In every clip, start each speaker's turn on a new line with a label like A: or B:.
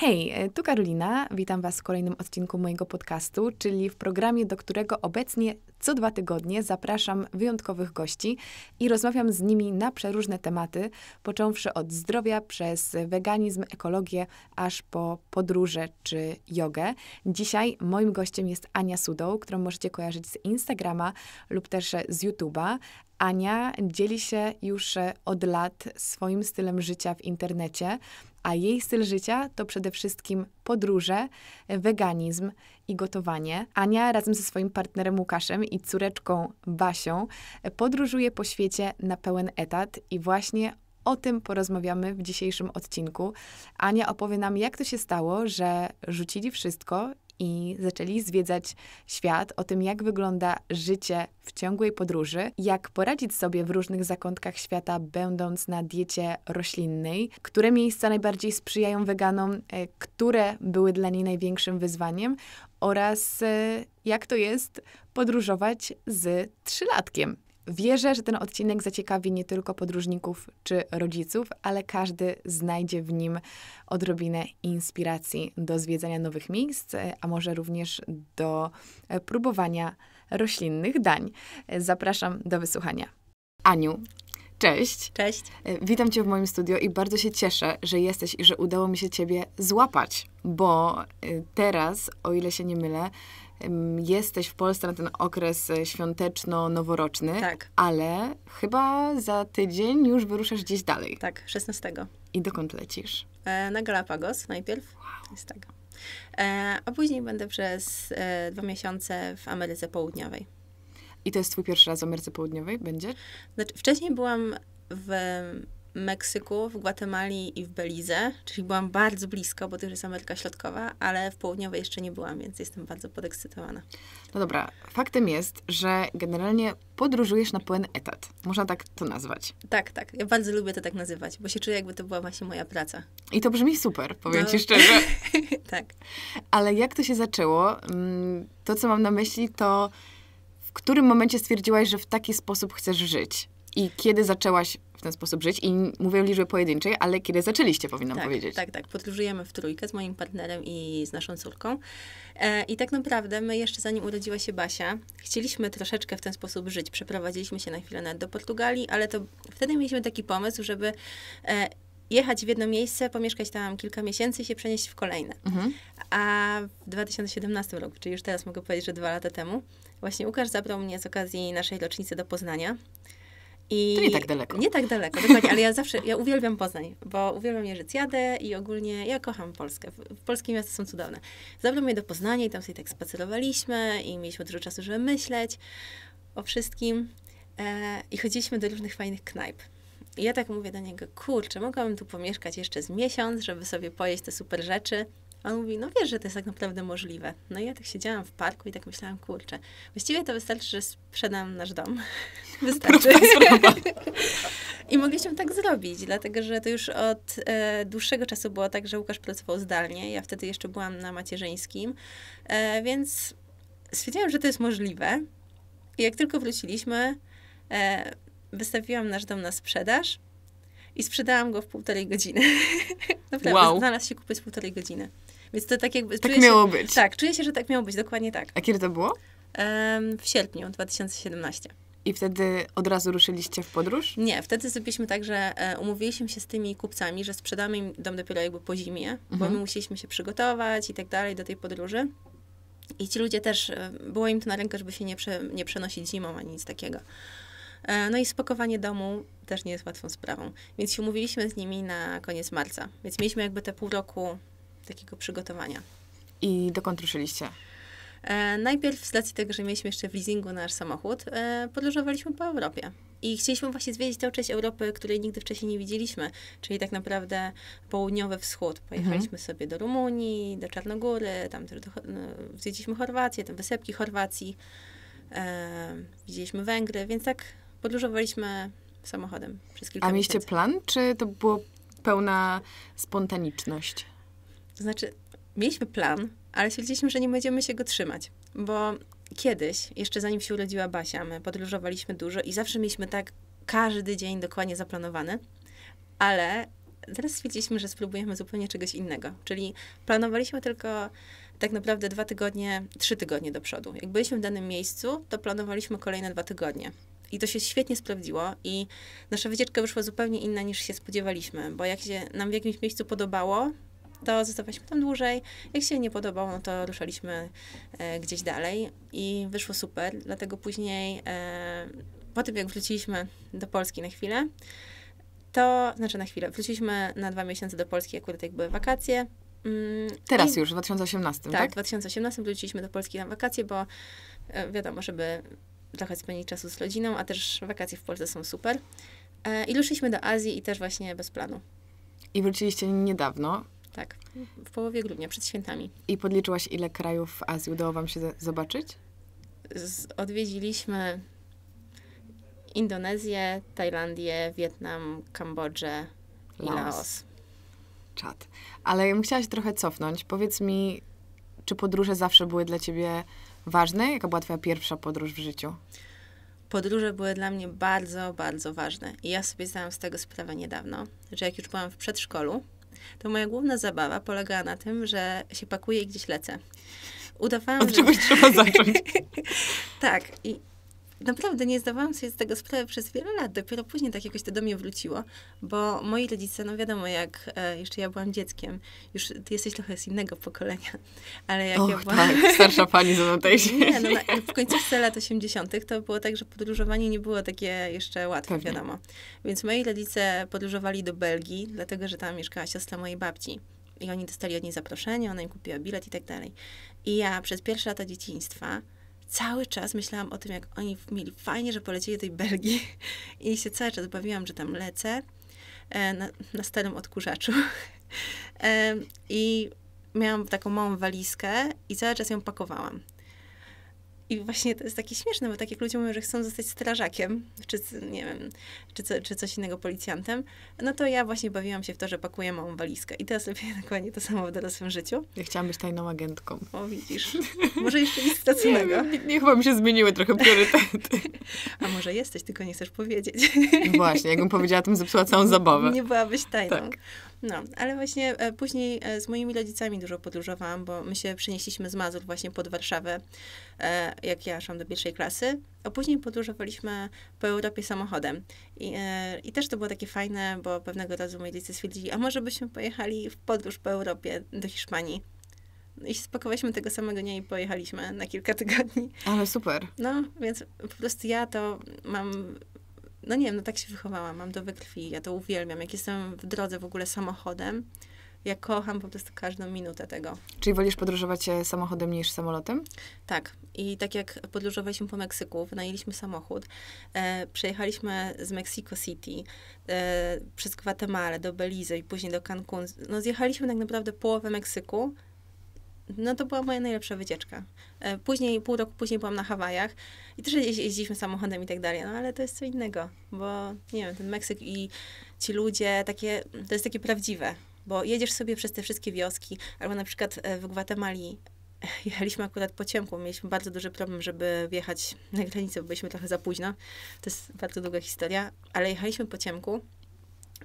A: Hej, e, tu Karolina, witam Was w kolejnym odcinku mojego podcastu, czyli w programie, do którego obecnie co dwa tygodnie zapraszam wyjątkowych gości i rozmawiam z nimi na przeróżne tematy, począwszy od zdrowia przez weganizm, ekologię, aż po podróże czy jogę. Dzisiaj moim gościem jest Ania Sudą, którą możecie kojarzyć z Instagrama lub też z YouTube'a. Ania dzieli się już od lat swoim stylem życia w internecie a jej styl życia to przede wszystkim podróże, weganizm i gotowanie. Ania razem ze swoim partnerem Łukaszem i córeczką Basią podróżuje po świecie na pełen etat i właśnie o tym porozmawiamy w dzisiejszym odcinku. Ania opowie nam, jak to się stało, że rzucili wszystko i zaczęli zwiedzać świat o tym, jak wygląda życie w ciągłej podróży, jak poradzić sobie w różnych zakątkach świata, będąc na diecie roślinnej, które miejsca najbardziej sprzyjają weganom, e, które były dla niej największym wyzwaniem oraz e, jak to jest podróżować z trzylatkiem. Wierzę, że ten odcinek zaciekawi nie tylko podróżników czy rodziców, ale każdy znajdzie w nim odrobinę inspiracji do zwiedzania nowych miejsc, a może również do e, próbowania roślinnych dań. Zapraszam do wysłuchania. Aniu, Cześć. Cześć. E, witam Cię w moim studio i bardzo się cieszę, że jesteś i że udało mi się Ciebie złapać, bo e, teraz, o ile się nie mylę, jesteś w Polsce na ten okres e, świąteczno-noworoczny, tak. ale chyba za tydzień już wyruszasz gdzieś dalej. Tak, 16. I dokąd lecisz?
B: E, na Galapagos najpierw. Wow. Jest tak. E, a później będę przez e, dwa miesiące w Ameryce Południowej. I to jest twój pierwszy raz w Ameryce Południowej? Będzie? Znaczy, wcześniej byłam w Meksyku, w Gwatemali i w Belize, czyli byłam bardzo blisko, bo to już jest Ameryka Środkowa, ale w południowej jeszcze nie byłam, więc jestem bardzo podekscytowana.
A: No dobra, faktem jest, że generalnie podróżujesz na pełen etat. Można tak to nazwać.
B: Tak, tak. Ja bardzo lubię to tak nazywać, bo się czuję, jakby to była właśnie moja praca.
A: I to brzmi super, powiem no. ci szczerze. tak. Ale jak to się zaczęło? Mm, to, co mam na myśli, to w którym momencie stwierdziłaś, że w taki sposób chcesz żyć? I kiedy zaczęłaś w ten sposób żyć i mówię liczbie pojedynczej, ale kiedy zaczęliście, powinnam tak, powiedzieć. Tak,
B: tak. Podróżujemy w trójkę z moim partnerem i z naszą córką. E, I tak naprawdę my jeszcze zanim urodziła się Basia, chcieliśmy troszeczkę w ten sposób żyć. Przeprowadziliśmy się na chwilę nawet do Portugalii, ale to wtedy mieliśmy taki pomysł, żeby e, jechać w jedno miejsce, pomieszkać tam kilka miesięcy i się przenieść w kolejne. Mhm. A w 2017 roku, czyli już teraz mogę powiedzieć, że dwa lata temu, właśnie Łukasz zabrał mnie z okazji naszej rocznicy do Poznania. I to nie tak daleko. Nie tak daleko, dokładnie, ale ja zawsze, ja uwielbiam Poznań, bo uwielbiam Jerzyc jadę i ogólnie ja kocham Polskę. Polskie miasta są cudowne. Zabrał mnie do Poznania i tam sobie tak spacerowaliśmy i mieliśmy dużo czasu, żeby myśleć o wszystkim e, i chodziliśmy do różnych fajnych knajp. I ja tak mówię do niego, kurczę, mogłabym tu pomieszkać jeszcze z miesiąc, żeby sobie pojeść te super rzeczy on mówi, no wiesz, że to jest tak naprawdę możliwe. No i ja tak siedziałam w parku i tak myślałam, kurczę, właściwie to wystarczy, że sprzedam nasz dom. Wystarczy. I mogliśmy tak zrobić, dlatego że to już od e, dłuższego czasu było tak, że Łukasz pracował zdalnie. Ja wtedy jeszcze byłam na macierzyńskim, e, więc stwierdziłam, że to jest możliwe. I jak tylko wróciliśmy, e, wystawiłam nasz dom na sprzedaż i sprzedałam go w półtorej godziny. Naprawdę, wow. znalazł się kupiec w półtorej godziny. Więc to tak jakby... Tak miało się, być. Tak, czuję się, że tak miało być, dokładnie tak. A kiedy to było? Um, w sierpniu 2017. I wtedy od razu ruszyliście w podróż? Nie, wtedy zrobiliśmy tak, że e, umówiliśmy się z tymi kupcami, że sprzedamy im dom dopiero jakby po zimie, mhm. bo my mhm. musieliśmy się przygotować i tak dalej do tej podróży. I ci ludzie też, e, było im to na rękę, żeby się nie, prze, nie przenosić zimą ani nic takiego. E, no i spakowanie domu też nie jest łatwą sprawą. Więc się umówiliśmy z nimi na koniec marca. Więc mieliśmy jakby te pół roku takiego przygotowania. I dokąd ruszyliście? E, najpierw z racji tego, że mieliśmy jeszcze w leasingu nasz samochód, e, podróżowaliśmy po Europie. I chcieliśmy właśnie zwiedzić tę część Europy, której nigdy wcześniej nie widzieliśmy, czyli tak naprawdę południowy wschód. Pojechaliśmy mhm. sobie do Rumunii, do Czarnogóry, tam też do, no, zwiedziliśmy Chorwację, tam wysepki Chorwacji, e, widzieliśmy Węgry, więc tak podróżowaliśmy samochodem przez kilka A mieliście miesięcy.
A: plan, czy to było pełna spontaniczność?
B: To znaczy, mieliśmy plan, ale stwierdziliśmy, że nie będziemy się go trzymać, bo kiedyś, jeszcze zanim się urodziła Basia, my podróżowaliśmy dużo i zawsze mieliśmy tak każdy dzień dokładnie zaplanowany, ale teraz stwierdziliśmy, że spróbujemy zupełnie czegoś innego. Czyli planowaliśmy tylko tak naprawdę dwa tygodnie, trzy tygodnie do przodu. Jak byliśmy w danym miejscu, to planowaliśmy kolejne dwa tygodnie. I to się świetnie sprawdziło i nasza wycieczka wyszła zupełnie inna niż się spodziewaliśmy, bo jak się nam w jakimś miejscu podobało, to zostawaliśmy tam dłużej. Jak się nie podobało, no to ruszaliśmy e, gdzieś dalej i wyszło super. Dlatego później, e, po tym jak wróciliśmy do Polski na chwilę, to znaczy na chwilę, wróciliśmy na dwa miesiące do Polski, akurat jak były wakacje. Mm, Teraz i, już, w
A: 2018, tak? Tak, w
B: 2018 wróciliśmy do Polski na wakacje, bo e, wiadomo, żeby trochę spędzić czasu z rodziną, a też wakacje w Polsce są super. E, I ruszyliśmy do Azji i też właśnie bez planu.
A: I wróciliście niedawno, tak.
B: W połowie grudnia, przed świętami.
A: I podliczyłaś, ile krajów w Azji udało Wam się zobaczyć?
B: Z odwiedziliśmy Indonezję, Tajlandię, Wietnam, Kambodżę i Laos. Laos. Czad.
A: Ale ja bym chciała się trochę cofnąć. Powiedz mi, czy podróże zawsze były dla Ciebie ważne? Jaka była Twoja pierwsza
B: podróż w życiu? podróże były dla mnie bardzo, bardzo ważne. I ja sobie zdałam z tego sprawę niedawno, że jak już byłam w przedszkolu, to moja główna zabawa polegała na tym, że się pakuję i gdzieś lecę udawałam. Od czegoś trzeba zacząć. tak. I naprawdę nie zdawałam sobie z tego sprawy przez wiele lat. Dopiero później tak jakoś to do mnie wróciło, bo moi rodzice, no wiadomo, jak e, jeszcze ja byłam dzieckiem, już ty jesteś trochę z innego pokolenia, ale jak Och, ja byłam... tak, starsza pani za notejsie. Nie, no, na, no, w końcówce lat 80. to było tak, że podróżowanie nie było takie jeszcze łatwe, Pewnie. wiadomo. Więc moi rodzice podróżowali do Belgii, dlatego, że tam mieszkała siostra mojej babci i oni dostali od niej zaproszenie, ona im kupiła bilet i tak dalej. I ja przez pierwsze lata dzieciństwa cały czas myślałam o tym, jak oni mieli fajnie, że polecieli do tej Belgii i się cały czas bawiłam, że tam lecę e, na, na starym odkurzaczu. E, I miałam taką małą walizkę i cały czas ją pakowałam. I właśnie to jest takie śmieszne, bo tak jak ludzie mówią, że chcą zostać strażakiem, czy, nie wiem, czy, co, czy coś innego policjantem, no to ja właśnie bawiłam się w to, że pakuję małą walizkę. I teraz robię dokładnie to samo w dorosłym życiu. Ja chciałam być tajną agentką. O, widzisz. Może jeszcze nic straconego. Nie, chyba mi się
A: zmieniły trochę priorytety.
B: A może jesteś, tylko nie chcesz powiedzieć.
A: Właśnie, jakbym powiedziała, to bym zepsuła całą zabawę. Nie
B: byłabyś tajną. Tak. No, ale właśnie e, później e, z moimi rodzicami dużo podróżowałam, bo my się przenieśliśmy z Mazur właśnie pod Warszawę, e, jak ja szłam do pierwszej klasy, a później podróżowaliśmy po Europie samochodem. I, i też to było takie fajne, bo pewnego razu moi rodzice stwierdzili, a może byśmy pojechali w podróż po Europie do Hiszpanii. No I spakowaliśmy tego samego dnia i pojechaliśmy na kilka tygodni.
A: Ale super.
B: No, więc po prostu ja to mam no nie wiem, no tak się wychowałam, mam do krwi, ja to uwielbiam. Jak jestem w drodze w ogóle samochodem, ja kocham po prostu każdą minutę tego.
A: Czyli wolisz podróżować e, samochodem niż samolotem?
B: Tak. I tak jak podróżowaliśmy po Meksyku, wynajęliśmy samochód, e, przejechaliśmy z Mexico City e, przez Gwatemalę do Belize i później do Cancun. No zjechaliśmy tak naprawdę połowę Meksyku no to była moja najlepsza wycieczka. E, później, pół roku później byłam na Hawajach i też jeździliśmy samochodem i tak dalej, no ale to jest co innego, bo nie wiem, ten Meksyk i ci ludzie, takie, to jest takie prawdziwe, bo jedziesz sobie przez te wszystkie wioski, albo na przykład e, w Gwatemali jechaliśmy akurat po ciemku, mieliśmy bardzo duży problem, żeby wjechać na granicę, bo byliśmy trochę za późno, to jest bardzo długa historia, ale jechaliśmy po ciemku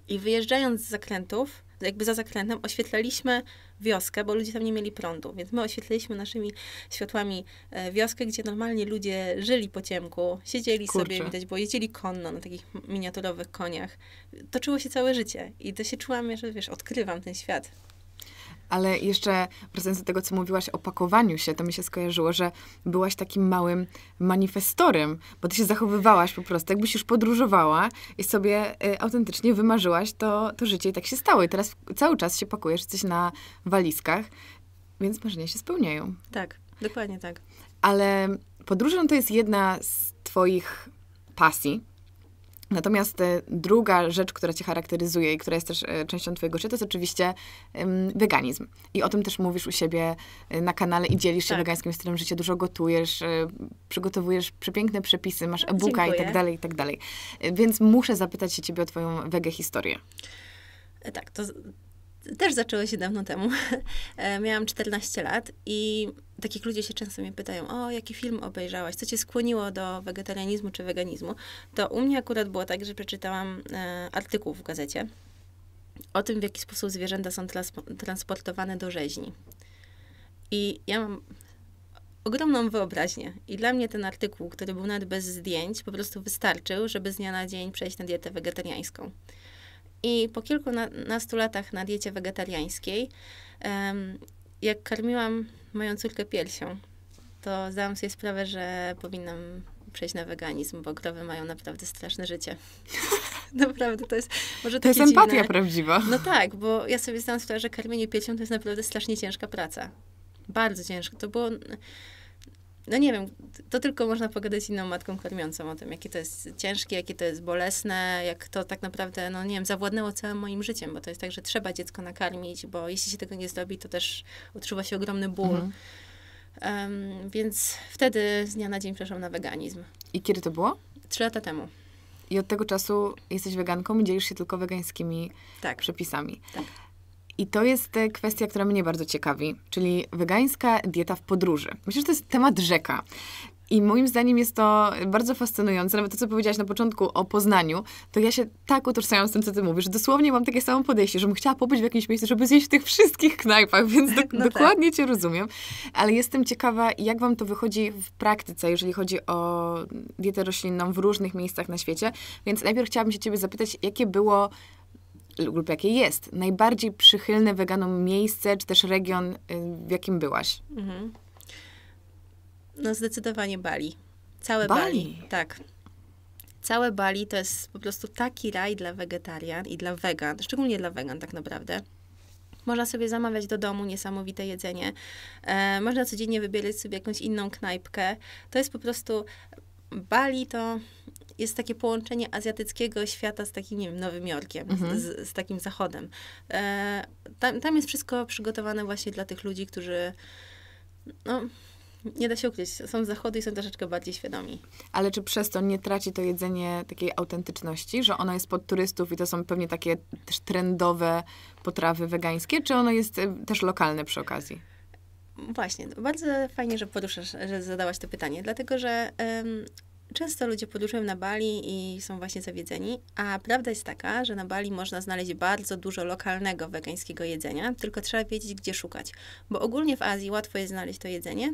B: i wyjeżdżając z zakrętów, jakby za zakrętem, oświetlaliśmy wioskę, bo ludzie tam nie mieli prądu, więc my oświetliliśmy naszymi światłami e, wioskę, gdzie normalnie ludzie żyli po ciemku, siedzieli Kurczę. sobie, widać, bo jeździli konno na takich miniaturowych koniach. Toczyło się całe życie i to się czułam, że wiesz, odkrywam ten świat.
A: Ale jeszcze wracając do tego, co mówiłaś o pakowaniu się, to mi się skojarzyło, że byłaś takim małym manifestorem, bo ty się zachowywałaś po prostu, jakbyś już podróżowała i sobie y, autentycznie wymarzyłaś to, to życie i tak się stało. I teraz cały czas się pakujesz coś na walizkach, więc marzenia się spełniają.
B: Tak, dokładnie tak.
A: Ale podróżą to jest jedna z twoich pasji, Natomiast e, druga rzecz, która cię charakteryzuje i która jest też e, częścią twojego życia, to jest oczywiście weganizm. I o tym też mówisz u siebie e, na kanale i dzielisz się tak. wegańskim stylem życia, dużo gotujesz, przygotowujesz przepiękne przepisy, masz e-booka i tak dalej, i tak dalej. Więc muszę zapytać się ciebie o twoją wege historię.
B: Tak, to też zaczęło się dawno temu. E, miałam 14 lat i takich ludzie się często mnie pytają, o, jaki film obejrzałaś, co cię skłoniło do wegetarianizmu czy weganizmu. To u mnie akurat było tak, że przeczytałam e, artykuł w gazecie o tym, w jaki sposób zwierzęta są transportowane do rzeźni. I ja mam ogromną wyobraźnię. I dla mnie ten artykuł, który był nawet bez zdjęć, po prostu wystarczył, żeby z dnia na dzień przejść na dietę wegetariańską. I po kilkunastu latach na diecie wegetariańskiej, jak karmiłam moją córkę piersią, to zdałam sobie sprawę, że powinnam przejść na weganizm, bo krowy mają naprawdę straszne życie. naprawdę, to jest może To jest dziwne. empatia prawdziwa. No tak, bo ja sobie zdałam sprawę, że karmienie piersią to jest naprawdę strasznie ciężka praca. Bardzo ciężka. To było no nie wiem, to tylko można pogadać z inną matką karmiącą o tym, jakie to jest ciężkie, jakie to jest bolesne, jak to tak naprawdę, no nie wiem, zawładnęło całym moim życiem, bo to jest tak, że trzeba dziecko nakarmić, bo jeśli się tego nie zrobi, to też odczuwa się ogromny ból. Mhm. Um, więc wtedy z dnia na dzień przeszłam na weganizm.
A: I kiedy to było? Trzy lata temu. I od tego czasu jesteś weganką i dzielisz się tylko wegańskimi tak. przepisami. Tak. I to jest e, kwestia, która mnie bardzo ciekawi, czyli wegańska dieta w podróży. Myślę, że to jest temat rzeka. I moim zdaniem jest to bardzo fascynujące. Nawet to, co powiedziałaś na początku o Poznaniu, to ja się tak utożsamiam z tym, co ty mówisz. Dosłownie mam takie samo podejście, żebym chciała pobyć w jakimś miejscu, żeby zjeść w tych wszystkich knajpach, więc do, no tak. dokładnie tak. cię rozumiem. Ale jestem ciekawa, jak wam to wychodzi w praktyce, jeżeli chodzi o dietę roślinną w różnych miejscach na świecie. Więc najpierw chciałabym się ciebie zapytać, jakie było lub jakie jest najbardziej przychylne weganom miejsce, czy też region, y, w jakim byłaś?
B: Mhm. No zdecydowanie Bali. Całe Bali. Bali. Tak. Całe Bali to jest po prostu taki raj dla wegetarian i dla wegan, szczególnie dla wegan tak naprawdę. Można sobie zamawiać do domu niesamowite jedzenie. E, można codziennie wybierać sobie jakąś inną knajpkę. To jest po prostu Bali to jest takie połączenie azjatyckiego świata z takim, nie wiem, Nowym Jorkiem, mhm. z, z, takim zachodem. E, tam, tam jest wszystko przygotowane właśnie dla tych ludzi, którzy no, nie da się ukryć, są z zachodu i są troszeczkę bardziej świadomi.
A: Ale czy przez to nie traci to jedzenie takiej autentyczności, że ono jest pod turystów i to są pewnie takie też trendowe potrawy wegańskie, czy ono jest e, też lokalne przy okazji?
B: Właśnie, bardzo fajnie, że poruszasz, że zadałaś to pytanie, dlatego że ym, Często ludzie podróżują na Bali i są właśnie zawiedzeni, a prawda jest taka, że na Bali można znaleźć bardzo dużo lokalnego wegańskiego jedzenia, tylko trzeba wiedzieć, gdzie szukać, bo ogólnie w Azji łatwo jest znaleźć to jedzenie,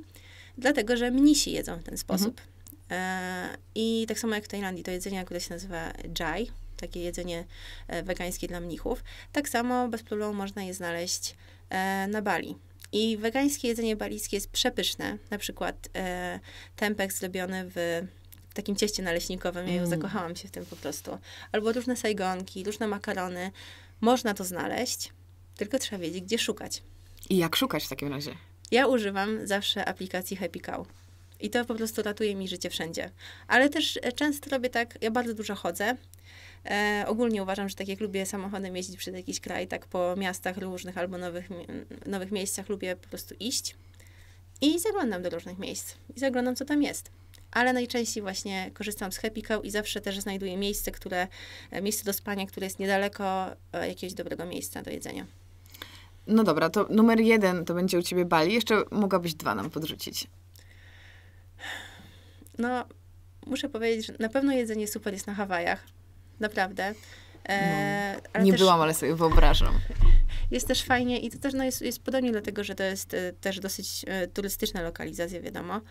B: dlatego że mnisi jedzą w ten mhm. sposób. Mhm. I tak samo jak w Tajlandii, to jedzenie, które się nazywa jai, takie jedzenie e, wegańskie dla mnichów, tak samo bez problemu można je znaleźć e, na Bali. I wegańskie jedzenie balijskie jest przepyszne, na przykład e, tempek zrobiony w takim cieście naleśnikowym, ja już mm. zakochałam się w tym po prostu. Albo różne sajgonki, różne makarony. Można to znaleźć, tylko trzeba wiedzieć, gdzie szukać.
A: I jak szukać w takim razie?
B: Ja używam zawsze aplikacji Happy Cow. I to po prostu ratuje mi życie wszędzie. Ale też e, często robię tak, ja bardzo dużo chodzę. E, ogólnie uważam, że tak jak lubię samochodem jeździć przez jakiś kraj, tak po miastach różnych albo nowych, nowych miejscach lubię po prostu iść. I zaglądam do różnych miejsc. I zaglądam, co tam jest ale najczęściej właśnie korzystam z Happy Cow i zawsze też znajduję miejsce, które, e, miejsce do spania, które jest niedaleko e, jakiegoś dobrego miejsca do jedzenia.
A: No dobra, to numer jeden to będzie u ciebie Bali. Jeszcze mogłabyś dwa nam podrzucić.
B: No, muszę powiedzieć, że na pewno jedzenie super jest na Hawajach. Naprawdę. E, no, nie też, byłam,
A: ale sobie wyobrażam.
B: Jest też fajnie i to też no, jest, jest podobnie, dlatego że to jest e, też dosyć turystyczna lokalizacja, wiadomo.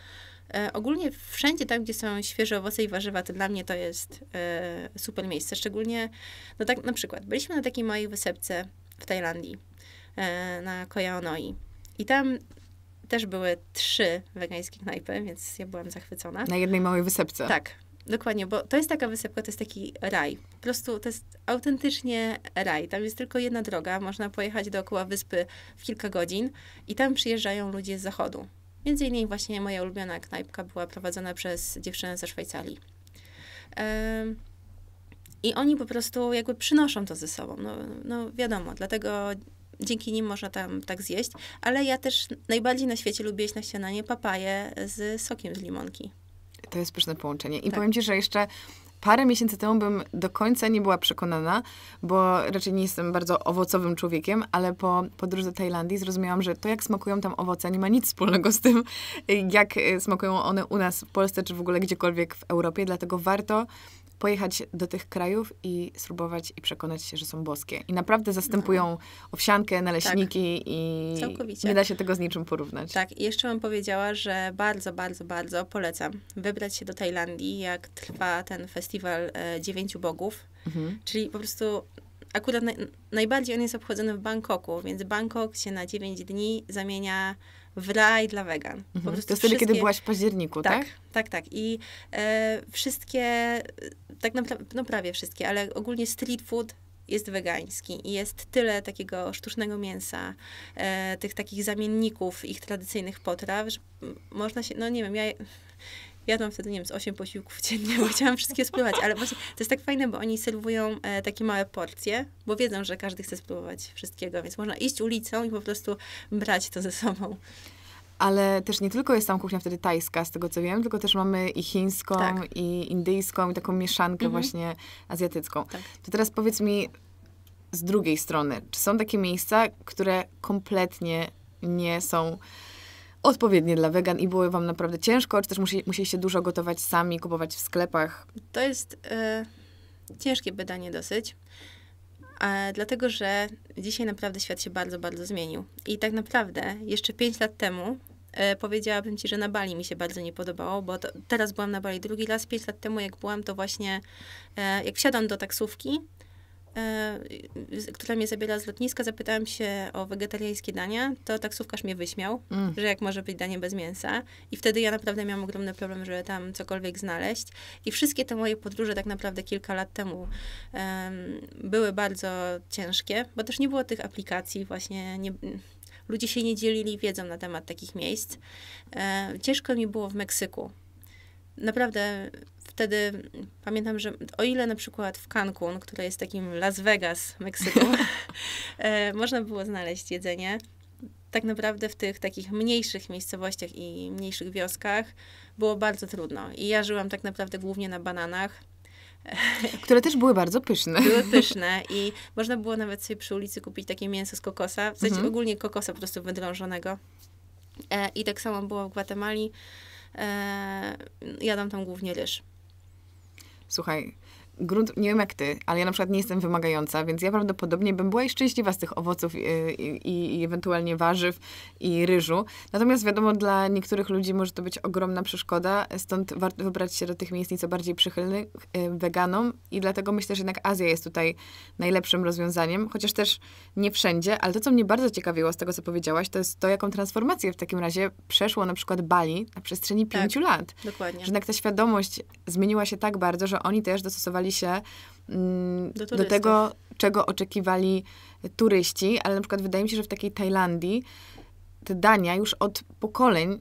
B: E, ogólnie wszędzie tam, gdzie są świeże owoce i warzywa, to dla mnie to jest e, super miejsce. Szczególnie, no tak na przykład, byliśmy na takiej mojej wysepce w Tajlandii, e, na Koya I tam też były trzy wegańskie knajpy, więc ja byłam zachwycona. Na jednej
A: małej wysepce. Tak,
B: dokładnie, bo to jest taka wysepka, to jest taki raj. Po prostu to jest autentycznie raj. Tam jest tylko jedna droga, można pojechać dookoła wyspy w kilka godzin i tam przyjeżdżają ludzie z zachodu. Między innymi właśnie moja ulubiona knajpka była prowadzona przez dziewczynę ze Szwajcarii. I oni po prostu jakby przynoszą to ze sobą. No, no wiadomo, dlatego dzięki nim można tam tak zjeść. Ale ja też najbardziej na świecie lubię jeść na śniadanie papaje z sokiem z limonki.
A: To jest pyszne połączenie. I tak. powiem ci, że jeszcze parę miesięcy temu bym do końca nie była przekonana, bo raczej nie jestem bardzo owocowym człowiekiem, ale po podróży do Tajlandii zrozumiałam, że to jak smakują tam owoce nie ma nic wspólnego z tym, jak e, smakują one u nas w Polsce czy w ogóle gdziekolwiek w Europie, dlatego warto pojechać do tych krajów i spróbować i przekonać się, że są boskie. I naprawdę zastępują no. owsiankę, naleśniki tak. i Całkowicie. nie da się tego z niczym porównać.
B: Tak, i jeszcze bym powiedziała, że bardzo, bardzo, bardzo polecam wybrać się do Tajlandii, jak trwa ten festiwal e, dziewięciu bogów. Mhm. Czyli po prostu akurat najbardziej on jest obchodzony w Bangkoku, więc Bangkok się na 9 dni zamienia w raj dla wegan. Mhm. to wtedy, kiedy byłaś w październiku, tak? Tak, tak. tak. I e, wszystkie, e, tak naprawdę, no prawie wszystkie, ale ogólnie street food jest wegański i jest tyle takiego sztucznego mięsa, e, tych takich zamienników ich tradycyjnych potraw, że można się, no nie wiem, ja jadłam wtedy, nie wiem, z 8 posiłków dziennie, bo chciałam wszystkie spływać, ale właśnie to jest tak fajne, bo oni serwują e, takie małe porcje, bo wiedzą, że każdy chce spróbować wszystkiego, więc można iść ulicą i po prostu brać to ze sobą.
A: Ale też nie tylko jest tam kuchnia wtedy tajska, z tego co wiem, tylko też mamy i chińską, tak. i indyjską, i taką mieszankę mhm. właśnie azjatycką. Tak. To teraz powiedz mi z drugiej strony, czy są takie miejsca, które kompletnie nie są odpowiednie dla wegan i było wam naprawdę ciężko, czy też musi, musieliście dużo gotować sami, kupować w sklepach?
B: To jest e, ciężkie pytanie dosyć. A e, dlatego, że dzisiaj naprawdę świat się bardzo, bardzo zmienił. I tak naprawdę jeszcze 5 lat temu e, powiedziałabym ci, że na Bali mi się bardzo nie podobało, bo to, teraz byłam na Bali drugi raz, 5 lat temu jak byłam, to właśnie e, jak wsiadam do taksówki, Y, która mnie zabierała z lotniska, zapytałam się o wegetariańskie dania, to taksówkarz mnie wyśmiał, mm. że jak może być danie bez mięsa. I wtedy ja naprawdę miałam ogromny problem, żeby tam cokolwiek znaleźć. I wszystkie te moje podróże tak naprawdę kilka lat temu były bardzo ciężkie, bo też nie było tych aplikacji właśnie, nie, ludzie się nie dzielili wiedzą na temat takich miejsc. E, ciężko mi było w Meksyku. Naprawdę wtedy pamiętam, że o ile na przykład w Cancun, które jest takim Las Vegas Meksyku, e, można było znaleźć jedzenie, tak naprawdę w tych takich mniejszych miejscowościach i mniejszych wioskach było bardzo trudno. I ja żyłam tak naprawdę głównie na bananach.
A: Które też były bardzo pyszne. Były pyszne
B: i można było nawet sobie przy ulicy kupić takie mięso z kokosa, w sensie mhm. ogólnie kokosa po prostu wydrążonego. E, I tak samo było w Gwatemali. E, jadam tam głównie ryż.
A: 所以。grunt, nie wiem jak ty, ale ja na przykład nie jestem wymagająca, więc ja prawdopodobnie bym była i szczęśliwa z tych owoców y, i, i, i, ewentualnie warzyw i ryżu. Natomiast wiadomo, dla niektórych ludzi może to być ogromna przeszkoda, stąd warto wybrać się do tych miejsc nieco bardziej przychylnych y, weganom i dlatego myślę, że jednak Azja jest tutaj najlepszym rozwiązaniem, chociaż też nie wszędzie, ale to, co mnie bardzo ciekawiło z tego, co powiedziałaś, to jest to, jaką transformację w takim razie przeszło na przykład Bali na przestrzeni tak, pięciu lat. Dokładnie. Że jednak ta świadomość zmieniła się tak bardzo, że oni też dostosowali się mm, do, do, tego, czego oczekiwali turyści, ale na przykład wydaje mi się, że w takiej Tajlandii te dania już od pokoleń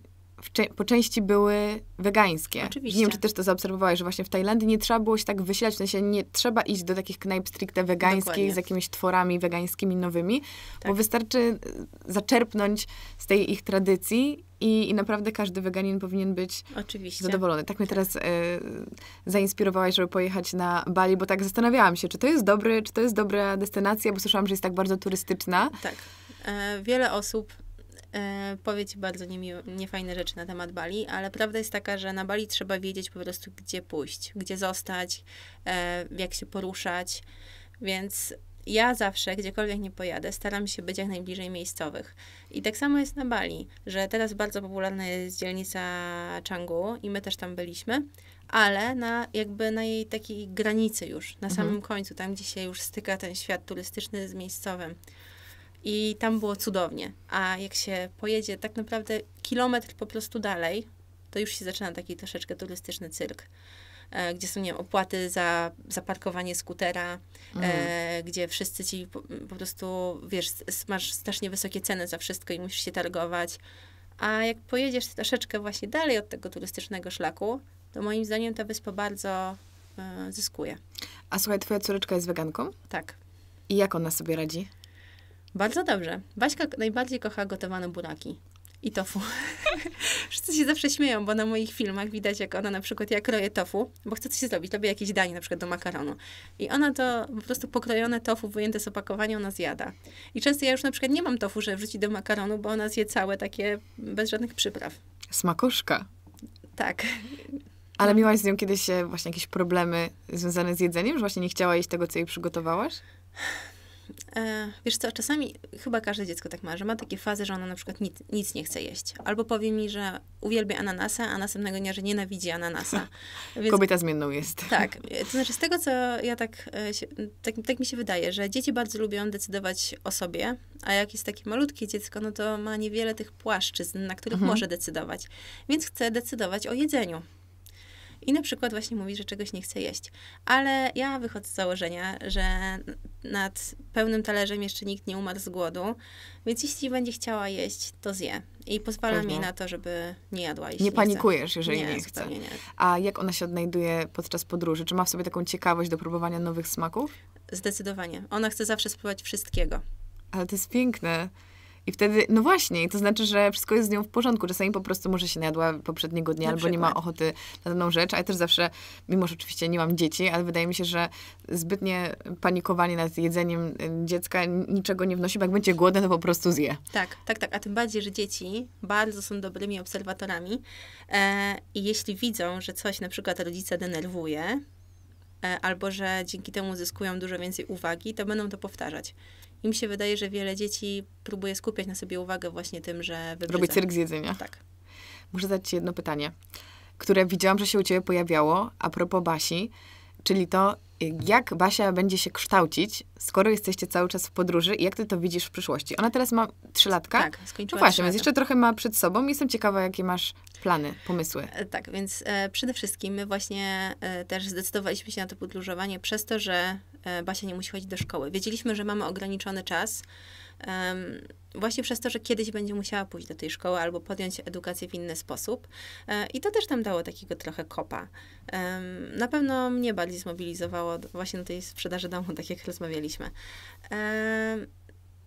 A: cze- po części były wegańskie. Oczywiście. Nie wiem, czy też to zaobserwowałeś, że właśnie w Tajlandii nie trzeba było się tak wysilać, w sensie nie trzeba iść do takich knajp stricte wegańskich Dokładnie. z jakimiś tworami wegańskimi nowymi, tak. bo wystarczy e, zaczerpnąć z tej ich tradycji i, i naprawdę każdy weganin powinien być Oczywiście. zadowolony. Tak mnie teraz y, e, zainspirowałaś, żeby pojechać na Bali, bo tak zastanawiałam się, czy to jest dobry, czy to jest dobra destynacja, bo słyszałam, że jest tak bardzo turystyczna. Tak.
B: E, wiele osób E, powie ci bardzo niefajne rzeczy na temat Bali, ale prawda jest taka, że na Bali trzeba wiedzieć po prostu, gdzie pójść, gdzie zostać, e, jak się poruszać, więc ja zawsze, gdziekolwiek nie pojadę, staram się być jak najbliżej miejscowych. I tak samo jest na Bali, że teraz bardzo popularna jest dzielnica Canggu i my też tam byliśmy, ale na, jakby na jej takiej granicy już, na mhm. samym końcu, tam gdzie się już styka ten świat turystyczny z miejscowym i tam było cudownie. A jak się pojedzie tak naprawdę kilometr po prostu dalej, to już się zaczyna taki troszeczkę turystyczny cyrk e, gdzie są nie wiem, opłaty za, zaparkowanie parkowanie skutera, e, mm. gdzie wszyscy ci po, po, prostu, wiesz, masz strasznie wysokie ceny za wszystko i musisz się targować. A jak pojedziesz troszeczkę właśnie dalej od tego turystycznego szlaku, to moim zdaniem ta wyspa bardzo e, zyskuje.
A: A słuchaj, twoja córeczka jest weganką? Tak. I jak
B: ona sobie radzi? Bardzo dobrze. Baśka najbardziej kocha gotowane buraki i tofu. Wszyscy się zawsze śmieją, bo na moich filmach widać, jak ona na przykład, jak kroję tofu, bo chce coś zrobić, robię jakieś danie, na przykład do makaronu. I ona to po prostu pokrojone tofu, wyjęte z opakowania, ona zjada. I często ja już na przykład nie mam tofu, żeby wrzucić do makaronu, bo ona zje całe takie, bez żadnych przypraw.
A: Smakoszka. Tak. Ale no. miałaś z nią kiedyś e, właśnie jakieś problemy związane z jedzeniem, że właśnie nie chciała jeść tego, co jej przygotowałaś?
B: e, wiesz co, czasami chyba każde dziecko tak ma, że ma takie fazy, że ona na przykład nic, nic nie chce jeść. Albo powie mi, że uwielbia ananasa, a następnego dnia, że nienawidzi ananasa. Więc, Kobieta
A: zmienną jest. Tak.
B: E, to znaczy z tego, co ja tak, e, tak, tak mi się wydaje, że dzieci bardzo lubią decydować o sobie, a jak jest takie malutkie dziecko, no to ma niewiele tych płaszczyzn, na których mhm. może decydować. Więc chce decydować o jedzeniu i na przykład właśnie mówi, że czegoś nie chce jeść. Ale ja wychodzę z założenia, że nad pełnym talerzem jeszcze nikt nie umarł z głodu, więc jeśli będzie chciała jeść, to zje. I pozwala mi na to, żeby nie jadła. Jeśli nie, nie panikujesz, chce. jeżeli nie, nie chce. Nie.
A: A jak ona się odnajduje podczas podróży? Czy ma w sobie taką ciekawość do próbowania nowych smaków?
B: Zdecydowanie. Ona chce zawsze spróbować wszystkiego.
A: Ale to jest piękne. I wtedy, no właśnie, to znaczy, że wszystko jest z nią w porządku. Czasami po prostu może się najadła poprzedniego dnia, na albo przykład. nie ma ochoty na daną rzecz, ale też zawsze, mimo że oczywiście nie mam dzieci, ale wydaje mi się, że zbytnie panikowanie nad jedzeniem y, dziecka niczego nie wnosi, bo jak będzie głodne, to po prostu zje.
B: Tak, tak, tak. A tym bardziej, że dzieci bardzo są dobrymi obserwatorami e, i jeśli widzą, że coś na przykład rodzica denerwuje, e, albo że dzięki temu zyskują dużo więcej uwagi, to będą to powtarzać. I mi się wydaje, że wiele dzieci próbuje skupiać na sobie uwagę właśnie tym, że wybrzydza. Robię cyrk z
A: jedzenia. Tak. Muszę zadać ci jedno pytanie, które widziałam, że się u ciebie pojawiało a propos Basi, czyli to, jak Basia będzie się kształcić, skoro jesteście cały czas w podróży i jak ty to widzisz w przyszłości? Ona teraz ma trzylatka. Tak,
B: skończyła No właśnie, więc jeszcze
A: trochę ma przed sobą. Jestem ciekawa, jakie masz plany, pomysły.
B: E, tak, więc e, przede wszystkim my właśnie e, też zdecydowaliśmy się na to podróżowanie przez to, że e, Basia nie musi chodzić do szkoły. Wiedzieliśmy, że mamy ograniczony czas. Um, właśnie przez to, że kiedyś będzie musiała pójść do tej szkoły albo podjąć edukację w inny sposób. E, I to też tam dało takiego trochę kopa. Na pewno mnie bardziej zmobilizowało właśnie do tej sprzedaży domu, tak jak rozmawialiśmy.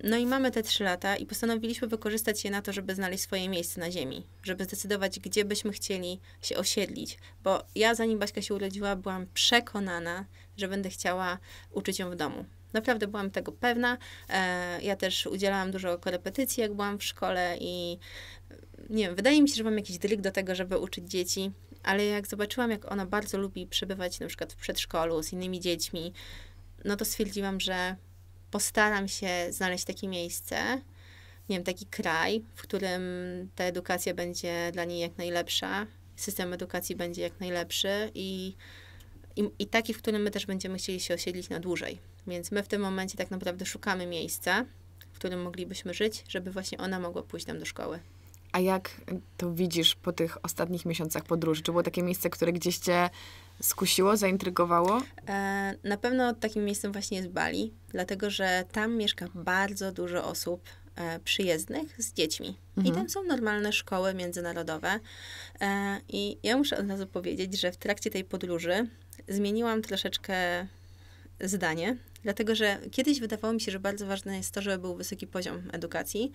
B: No i mamy te trzy lata i postanowiliśmy wykorzystać je na to, żeby znaleźć swoje miejsce na ziemi, żeby zdecydować, gdzie byśmy chcieli się osiedlić. Bo ja, zanim Baśka się urodziła, byłam przekonana, że będę chciała uczyć ją w domu. Naprawdę byłam tego pewna. E, ja też udzielałam dużo korepetycji, jak byłam w szkole i e, nie wiem, wydaje mi się, że mam jakiś dryg do tego, żeby uczyć dzieci, ale jak zobaczyłam, jak ona bardzo lubi przebywać na przykład w przedszkolu z innymi dziećmi, no to stwierdziłam, że postaram się znaleźć takie miejsce, nie wiem, taki kraj, w którym ta edukacja będzie dla niej jak najlepsza, system edukacji będzie jak najlepszy i i, i taki, w którym my też będziemy chcieli się osiedlić na dłużej. Więc my w tym momencie tak naprawdę szukamy miejsca, w którym moglibyśmy żyć, żeby właśnie ona mogła pójść tam do szkoły.
A: A jak to widzisz po tych ostatnich miesiącach podróży? Czy było takie miejsce, które gdzieś cię skusiło, zaintrygowało? E,
B: na pewno takim miejscem właśnie jest Bali, dlatego że tam mieszka bardzo dużo osób e, przyjezdnych z dziećmi. Mhm. I tam są normalne szkoły międzynarodowe. E, I ja muszę od razu powiedzieć, że w trakcie tej podróży zmieniłam troszeczkę zdanie, dlatego że kiedyś wydawało mi się, że bardzo ważne jest to, żeby był wysoki poziom edukacji.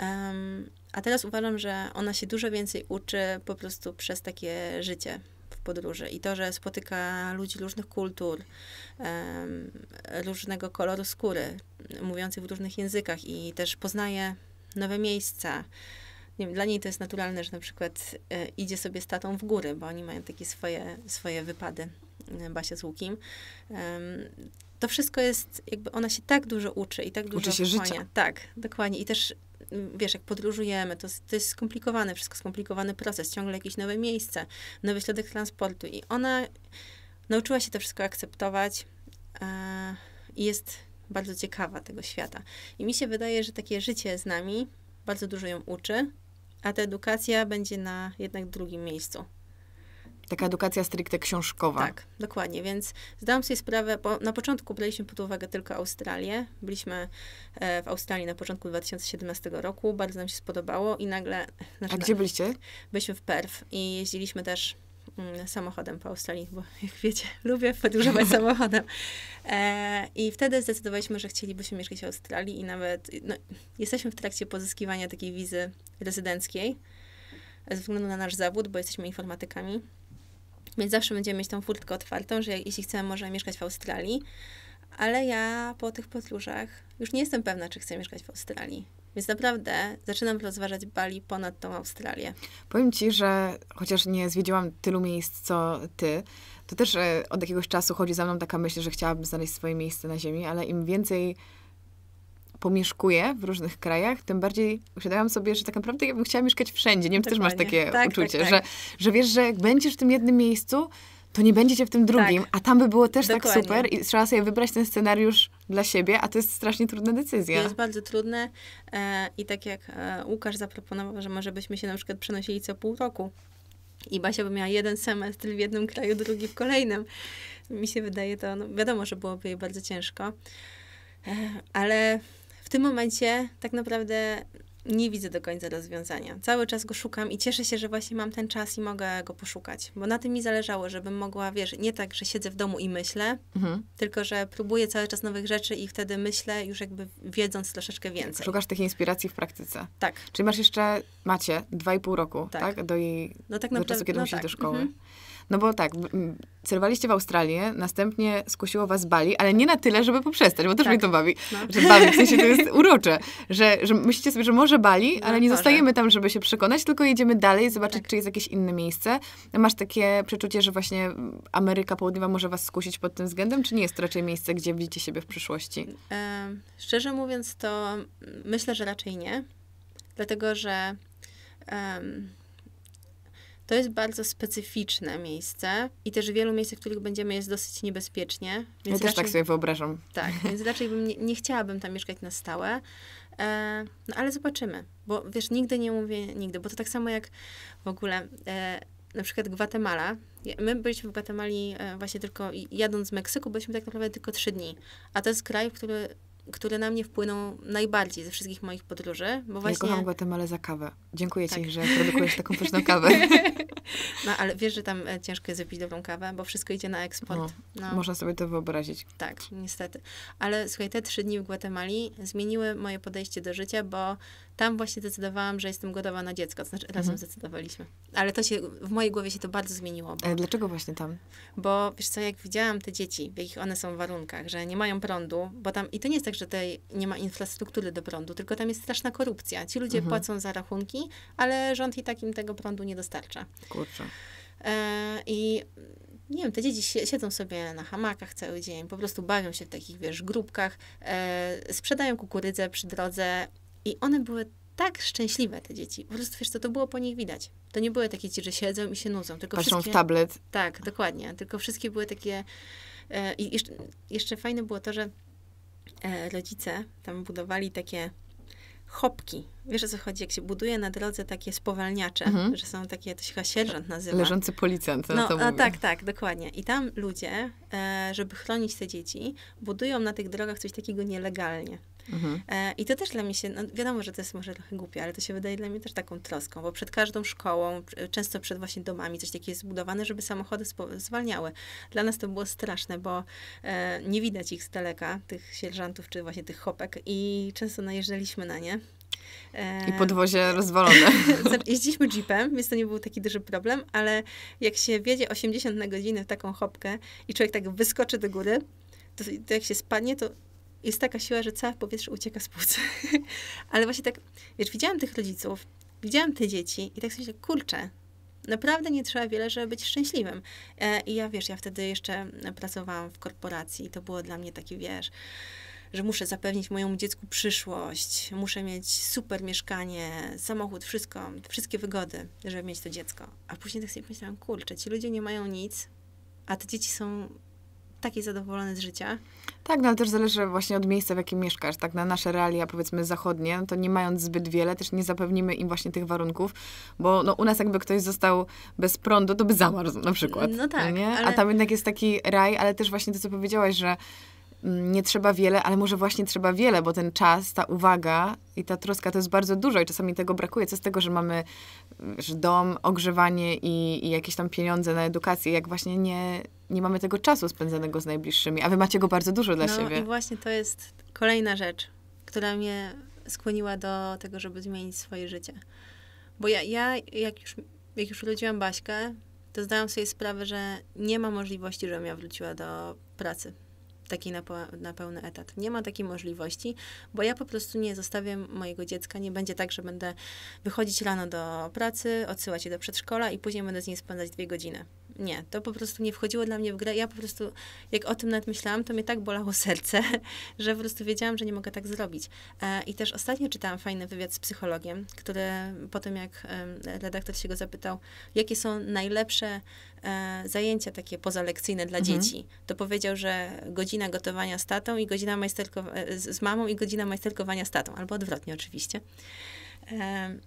B: Um, a teraz uważam, że ona się dużo więcej uczy po prostu przez takie życie w podróży i to, że spotyka ludzi różnych kultur, um, różnego koloru skóry, mówiących w różnych językach i też poznaje nowe miejsca nie wiem, dla niej to jest naturalne, że na przykład e, idzie sobie z tatą w góry, bo oni mają takie swoje, swoje wypady, e, Basia z Łukim. E, to wszystko jest, jakby ona się tak dużo uczy i tak dużo Uczy się wchłania. życia. Tak, dokładnie. I też wiesz, jak podróżujemy, to, to jest skomplikowane, wszystko skomplikowany proces, ciągle jakieś nowe miejsce, nowy środek transportu. I ona nauczyła się to wszystko akceptować e, i jest bardzo ciekawa tego świata. I mi się wydaje, że takie życie z nami bardzo dużo ją uczy a ta edukacja będzie na jednak drugim miejscu.
A: Taka edukacja stricte książkowa. Tak,
B: dokładnie, więc zdałam sobie sprawę, bo na początku braliśmy pod uwagę tylko Australię. Byliśmy e, w Australii na początku 2017 roku, bardzo nam się spodobało i nagle... Znaczy, a gdzie byliście? Byliśmy w Perth i jeździliśmy też Mm, samochodem po Australii, bo jak wiecie, lubię podróżować samochodem. E, I wtedy zdecydowaliśmy, że chcielibyśmy mieszkać w Australii i nawet no, jesteśmy w trakcie pozyskiwania takiej wizy rezydenckiej ze względu na nasz zawód, bo jesteśmy informatykami. Więc zawsze będziemy mieć tą furtkę otwartą, że jeśli chcemy, możemy mieszkać w Australii. Ale ja po tych podróżach już nie jestem pewna, czy chcę mieszkać w Australii. Więc naprawdę zaczynam rozważać Bali ponad tą Australię.
A: Powiem ci, że chociaż nie zwiedziłam tylu miejsc co ty, to też e, od jakiegoś czasu chodzi za mną taka myśl, że chciałabym znaleźć swoje miejsce na ziemi, ale im więcej pomieszkuję w różnych krajach, tym bardziej uświadamiam sobie, że tak naprawdę ja bym chciała mieszkać wszędzie. Nie wiem, czy też masz takie tak, uczucie, tak, tak. Że, że wiesz, że jak będziesz w tym jednym miejscu, to nie będziecie w tym drugim, tak. a tam by było też tak Dokładnie. tak super i trzeba sobie wybrać ten scenariusz dla siebie, a to jest strasznie trudna decyzja. To jest bardzo
B: trudne e, i tak jak e, Łukasz zaproponował, że może byśmy się na przykład przenosili co pół roku i Basia by miała jeden semestr w jednym kraju, drugi w kolejnym. Mi się wydaje to, no, wiadomo, że byłoby jej bardzo ciężko, e, ale w tym momencie tak naprawdę nie widzę do końca rozwiązania. Cały czas go szukam i cieszę się, że właśnie mam ten czas i mogę go poszukać, bo na tym mi zależało, żebym mogła, wiesz, nie tak, że siedzę w domu i myślę, mhm. tylko że próbuję cały czas nowych rzeczy i wtedy myślę już jakby wiedząc troszeczkę więcej.
A: Szukasz tych inspiracji w praktyce. Tak. Czyli masz jeszcze, macie dwa i pół roku, tak? tak? Do jej, no tak do naprawdę, czasu, kiedy no musisz tak. do szkoły. Mhm. No bo tak, celowaliście w Australię, następnie skusiło was Bali, ale nie na tyle, żeby poprzestać, bo też tak. mnie to bawi, no. że Bali, w sensie to jest urocze, że, że myślicie sobie, że może Bali, no ale nie zostajemy tam, żeby się przekonać, tylko jedziemy dalej, zobaczyć, tak. czy jest jakieś inne miejsce. Masz takie przeczucie, że właśnie Ameryka Południowa może was skusić pod tym względem, czy nie jest to raczej miejsce, gdzie widzicie siebie w przyszłości?
B: E, szczerze mówiąc, to myślę, że raczej nie, dlatego, że um, to jest bardzo specyficzne miejsce i też w wielu miejscach, w których będziemy, jest dosyć niebezpiecznie. Więc ja raczej, też tak sobie wyobrażam. Tak, więc raczej bym nie, nie chciałabym tam mieszkać na stałe. E, no ale zobaczymy, bo wiesz, nigdy nie mówię nigdy, bo to tak samo jak w ogóle e, na przykład Gwatemala. My byliśmy w Gwatemali e, właśnie tylko, jadąc z Meksyku, byliśmy tak naprawdę tylko trzy dni. A to jest kraj, który które na mnie wpłyną najbardziej ze wszystkich moich podróży. Bo właśnie... Ja kocham
A: Gwatemalę za kawę. Dziękuję tak. Ci, że produkujesz taką pyszną kawę.
B: No ale wiesz, że tam e, ciężko jest wypić dobrą kawę, bo wszystko idzie na eksport. No, no. Można sobie to wyobrazić. Tak, niestety. Ale słuchaj, te trzy dni w Gwatemali zmieniły moje podejście do życia, bo tam właśnie zdecydowałam, że jestem gotowa na dziecko. To znaczy, razem mhm. zdecydowaliśmy. Ale to się, w mojej głowie się to bardzo zmieniło. Bo, e,
A: dlaczego właśnie tam?
B: Bo wiesz co, jak widziałam te dzieci, w jakich one są warunkach, że nie mają prądu, bo tam, i to nie jest tak, że tutaj nie ma infrastruktury do prądu, tylko tam jest straszna korupcja. Ci ludzie mhm. płacą za rachunki, ale rząd i tak im tego prądu nie dostarcza. Kurczę. E, I nie wiem, te dzieci siedzą sobie na hamakach cały dzień, po prostu bawią się w takich, wiesz, grupkach, e, sprzedają kukurydzę przy drodze i one były tak szczęśliwe, te dzieci. Po prostu, wiesz co, to było po nich widać. To nie były takie dzieci, że siedzą i się nudzą. Tylko Patrzą wszystkie... w tablet. Tak, dokładnie. Tylko wszystkie były takie... E, I jeszcze, jeszcze fajne było to, że rodzice tam budowali takie chopki. Wiesz o co chodzi, jak się buduje na drodze takie spowalniacze, mhm. że są takie, to się chyba sierżant nazywa. Leżący
A: policjant, no, no to a, Tak,
B: tak, dokładnie. I tam ludzie, e, żeby chronić te dzieci, budują na tych drogach coś takiego nielegalnie. Mhm. E, I to też dla mnie się, no wiadomo, że to jest może trochę głupie, ale to się wydaje dla mnie też taką troską, bo przed każdą szkołą, e, często przed właśnie domami coś takiego jest zbudowane, żeby samochody zwalniały. Dla nas to było straszne, bo e, nie widać ich z daleka, tych sierżantów czy właśnie tych chopek i często najeżdżaliśmy na nie. I podwozie rozwalone. Jeździliśmy jeepem, więc to nie był taki duży problem, ale jak się wiedzie 80 na godzinę w taką chopkę i człowiek tak wyskoczy do góry, to, to jak się spadnie, to jest taka siła, że całe powietrze ucieka z płuc. Ale właśnie tak, wiesz, widziałam tych rodziców, widziałam te dzieci i tak sobie kurczę, naprawdę nie trzeba wiele, żeby być szczęśliwym. E, I ja, wiesz, ja wtedy jeszcze pracowałam w korporacji i to było dla mnie taki, wiesz, że muszę zapewnić mojemu dziecku przyszłość, muszę mieć super mieszkanie, samochód, wszystko, wszystkie wygody, żeby mieć to dziecko. A później tak sobie pomyślałam, kurczę, ci ludzie nie mają nic, a te dzieci są taki zadowolony z życia.
A: Tak, no ale też zależy właśnie od miejsca, w jakim mieszkasz. Tak, na nasze realia, powiedzmy zachodnie, no to nie mając zbyt wiele, też nie zapewnimy im właśnie tych warunków, bo no, u nas jakby ktoś został bez prądu, to by zamarzł na przykład. No tak. Nie? Ale... A tam jednak jest taki raj, ale też właśnie to, co powiedziałaś, że Mm, nie trzeba wiele, ale może właśnie trzeba wiele, bo ten czas, ta uwaga i ta troska to jest bardzo dużo i czasami tego brakuje. Co z tego, że mamy mm, dom, ogrzewanie i, i jakieś tam pieniądze na edukację, jak właśnie nie, nie mamy tego czasu spędzanego z najbliższymi, a wy macie go bardzo dużo dla no, siebie. No i
B: właśnie to jest kolejna rzecz, która mnie skłoniła do tego, żeby zmienić swoje życie. Bo ja, ja jak, już, jak już urodziłam Baśkę, to zdałam sobie sprawę, że nie ma możliwości, żebym ja wróciła do pracy taki na, na pełny etat. Nie ma takiej możliwości, bo ja po prostu nie zostawiam mojego dziecka. Nie będzie tak, że będę wychodzić rano do pracy, odsyłać je do przedszkola i później będę z nim spędzać dwie godziny nie, to po prostu nie wchodziło dla mnie w grę. Ja po prostu, jak o tym nawet myślałam, to mnie tak bolało serce, że po prostu wiedziałam, że nie mogę tak zrobić. E, I też ostatnio czytałam fajny wywiad z psychologiem, który po tym, jak redaktor się go zapytał, jakie są najlepsze e, zajęcia takie pozalekcyjne dla mhm. dzieci, to powiedział, że godzina gotowania z tatą i godzina majsterko- e, z mamą i godzina majsterkowania z tatą, albo odwrotnie oczywiście.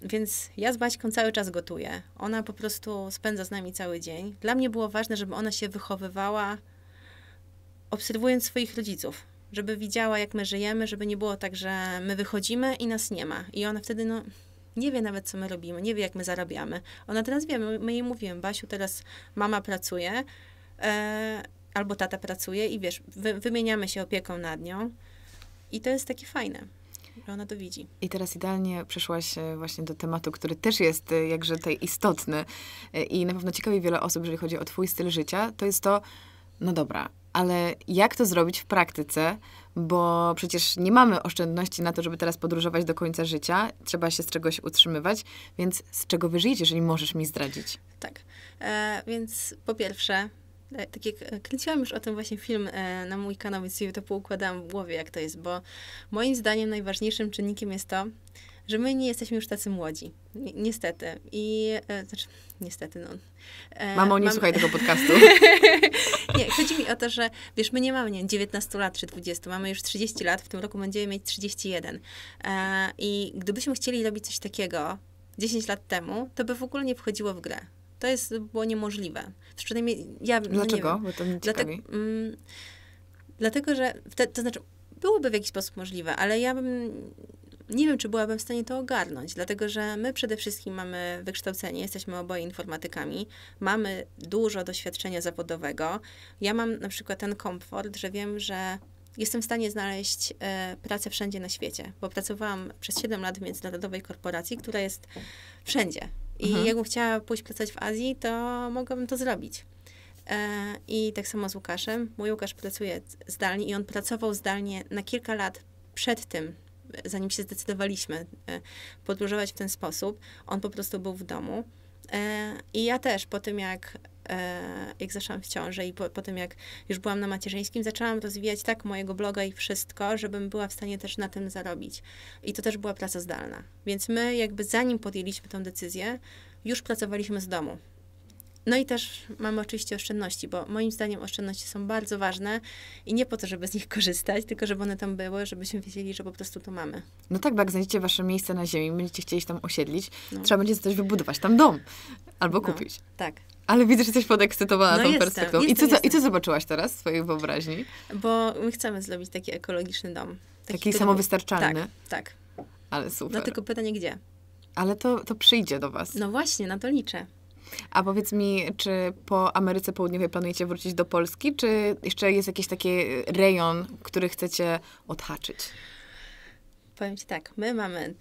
B: Więc ja z Baśką cały czas gotuję. Ona po prostu spędza z nami cały dzień. Dla mnie było ważne, żeby ona się wychowywała obserwując swoich rodziców, żeby widziała, jak my żyjemy, żeby nie było tak, że my wychodzimy i nas nie ma. I ona wtedy, no, nie wie nawet, co my robimy, nie wie, jak my zarabiamy. Ona teraz wie, my, my jej mówiłem, Basiu, teraz mama pracuje, e, albo tata pracuje i wiesz, wy, wymieniamy się opieką nad nią. I to jest takie fajne że ona to widzi.
A: I teraz idealnie przeszłaś e, właśnie do tematu, który też jest e, jakże tutaj istotny e, i na pewno ciekawi wiele osób, jeżeli chodzi o twój styl życia, to jest to, no dobra, ale jak to zrobić w praktyce, bo przecież nie mamy oszczędności na to, żeby teraz podróżować do końca życia, trzeba się z czegoś utrzymywać, więc z czego wyżyjecie, jeżeli możesz mi zdradzić?
B: Tak, e, więc po pierwsze, E, tak jak e, kręciłam już o tym właśnie film e, na mój kanał, więc sobie to poukładałam w głowie, jak to jest, bo moim zdaniem najważniejszym czynnikiem jest to, że my nie jesteśmy już tacy młodzi. Niestety. I znaczy, niestety, no. Mamo, nie mam... słuchaj tego podcastu. nie, chodzi mi o to, że wiesz, my nie mamy nie, 19 lat czy 20, mamy już 30 lat, w tym roku będziemy mieć 31. I gdybyśmy chcieli robić coś takiego 10 lat temu, to by w ogóle nie wchodziło w grę. To jest, było niemożliwe przynajmniej ja. Dlaczego? No nie Dlatego, mm, dlatego, że te, to znaczy byłoby w jakiś sposób możliwe, ale ja bym nie wiem, czy byłabym w stanie to ogarnąć, dlatego że my przede wszystkim mamy wykształcenie, jesteśmy oboje informatykami, mamy dużo doświadczenia zawodowego. Ja mam na przykład ten komfort, że wiem, że jestem w stanie znaleźć e, pracę wszędzie na świecie, bo pracowałam przez 7 lat w międzynarodowej korporacji, która jest wszędzie. I mhm. jakbym chciała pójść pracować w Azji, to mogłabym to zrobić. E, I tak samo z Łukaszem. Mój Łukasz pracuje zdalnie i on pracował zdalnie na kilka lat przed tym, zanim się zdecydowaliśmy e, podróżować w ten sposób. On po prostu był w domu. E, I ja też po tym, jak E, jak zaszłam w ciąży i po, po tym, jak już byłam na macierzyńskim, zaczęłam rozwijać tak mojego bloga i wszystko, żebym była w stanie też na tym zarobić. I to też była praca zdalna. Więc my jakby zanim podjęliśmy tę decyzję, już pracowaliśmy z domu. No i też mamy oczywiście oszczędności, bo moim zdaniem oszczędności są bardzo ważne i nie po to, żeby z nich korzystać, tylko żeby one tam były, żebyśmy wiedzieli, że po prostu to mamy.
A: No tak, bo jak znajdziecie wasze miejsce na ziemi, będziecie chcieli tam osiedlić, no. trzeba będzie coś wybudować tam dom albo no, kupić. Tak. Ale widzę, że jesteś podekscytowana no tą jestem, perspektywą. I, co, I co zobaczyłaś teraz w swojej wyobraźni?
B: Bo my chcemy zrobić taki ekologiczny dom. Taki, taki samowystarczalny? Tak, tak.
A: Ale super. No tylko pytanie gdzie? Ale to, to przyjdzie do was. No właśnie, na to liczę. A powiedz mi, czy po Ameryce Południowej planujecie wrócić do Polski, czy jeszcze jest jakiś taki rejon, który chcecie odhaczyć?
B: Powiem ci tak, my mamy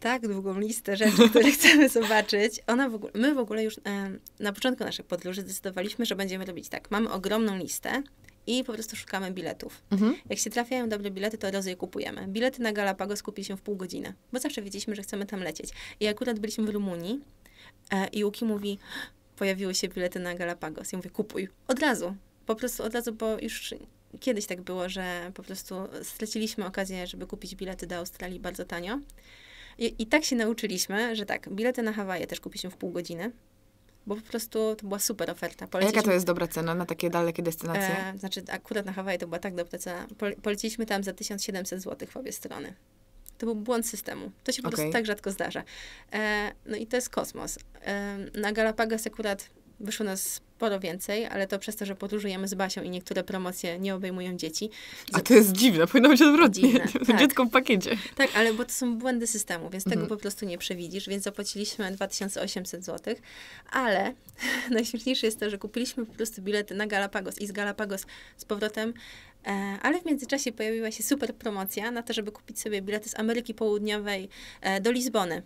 B: tak długą listę rzeczy, które chcemy zobaczyć. Ona w ogóle, my w ogóle już na początku naszej podróży zdecydowaliśmy, że będziemy robić tak. Mamy ogromną listę i po prostu szukamy biletów. Mhm. Jak się trafiają dobre bilety, to od razu je kupujemy. Bilety na Galapagos kupiliśmy w pół godziny, bo zawsze wiedzieliśmy, że chcemy tam lecieć. I akurat byliśmy w Rumunii E, I Łuki mówi, pojawiły się bilety na Galapagos. Ja mówię, kupuj. Od razu. Po prostu od razu, bo już kiedyś tak było, że po prostu straciliśmy okazję, żeby kupić bilety do Australii bardzo tanio. I, I, tak się nauczyliśmy, że tak, bilety na Hawaje też kupiliśmy w pół godziny, bo po prostu to była super oferta. Poleciliśmy... Jaka to jest
A: dobra cena na takie dalekie destynacje? E,
B: znaczy, akurat na Hawaje to była tak dobra cena. Poleciliśmy tam za 1700 zł w obie strony. To był błąd systemu. To się po okay. prostu tak rzadko zdarza. E, no i to jest kosmos. E, na Galapagos akurat wyszło nas sporo więcej, ale to przez to, że podróżujemy z Basią i niektóre promocje nie obejmują dzieci.
A: A to jest dziwne, powinno być odwrotnie. Dziwne, tak. Dziecko w pakiecie.
B: Tak, ale bo to są błędy systemu, więc mhm. tego po prostu nie przewidzisz, więc zapłaciliśmy 2800 zł, ale najśmieszniejsze jest to, że kupiliśmy po prostu bilety na Galapagos i z Galapagos z powrotem E, ale w międzyczasie pojawiła się super promocja na to, żeby kupić sobie bilety z Ameryki Południowej e, do Lizbony.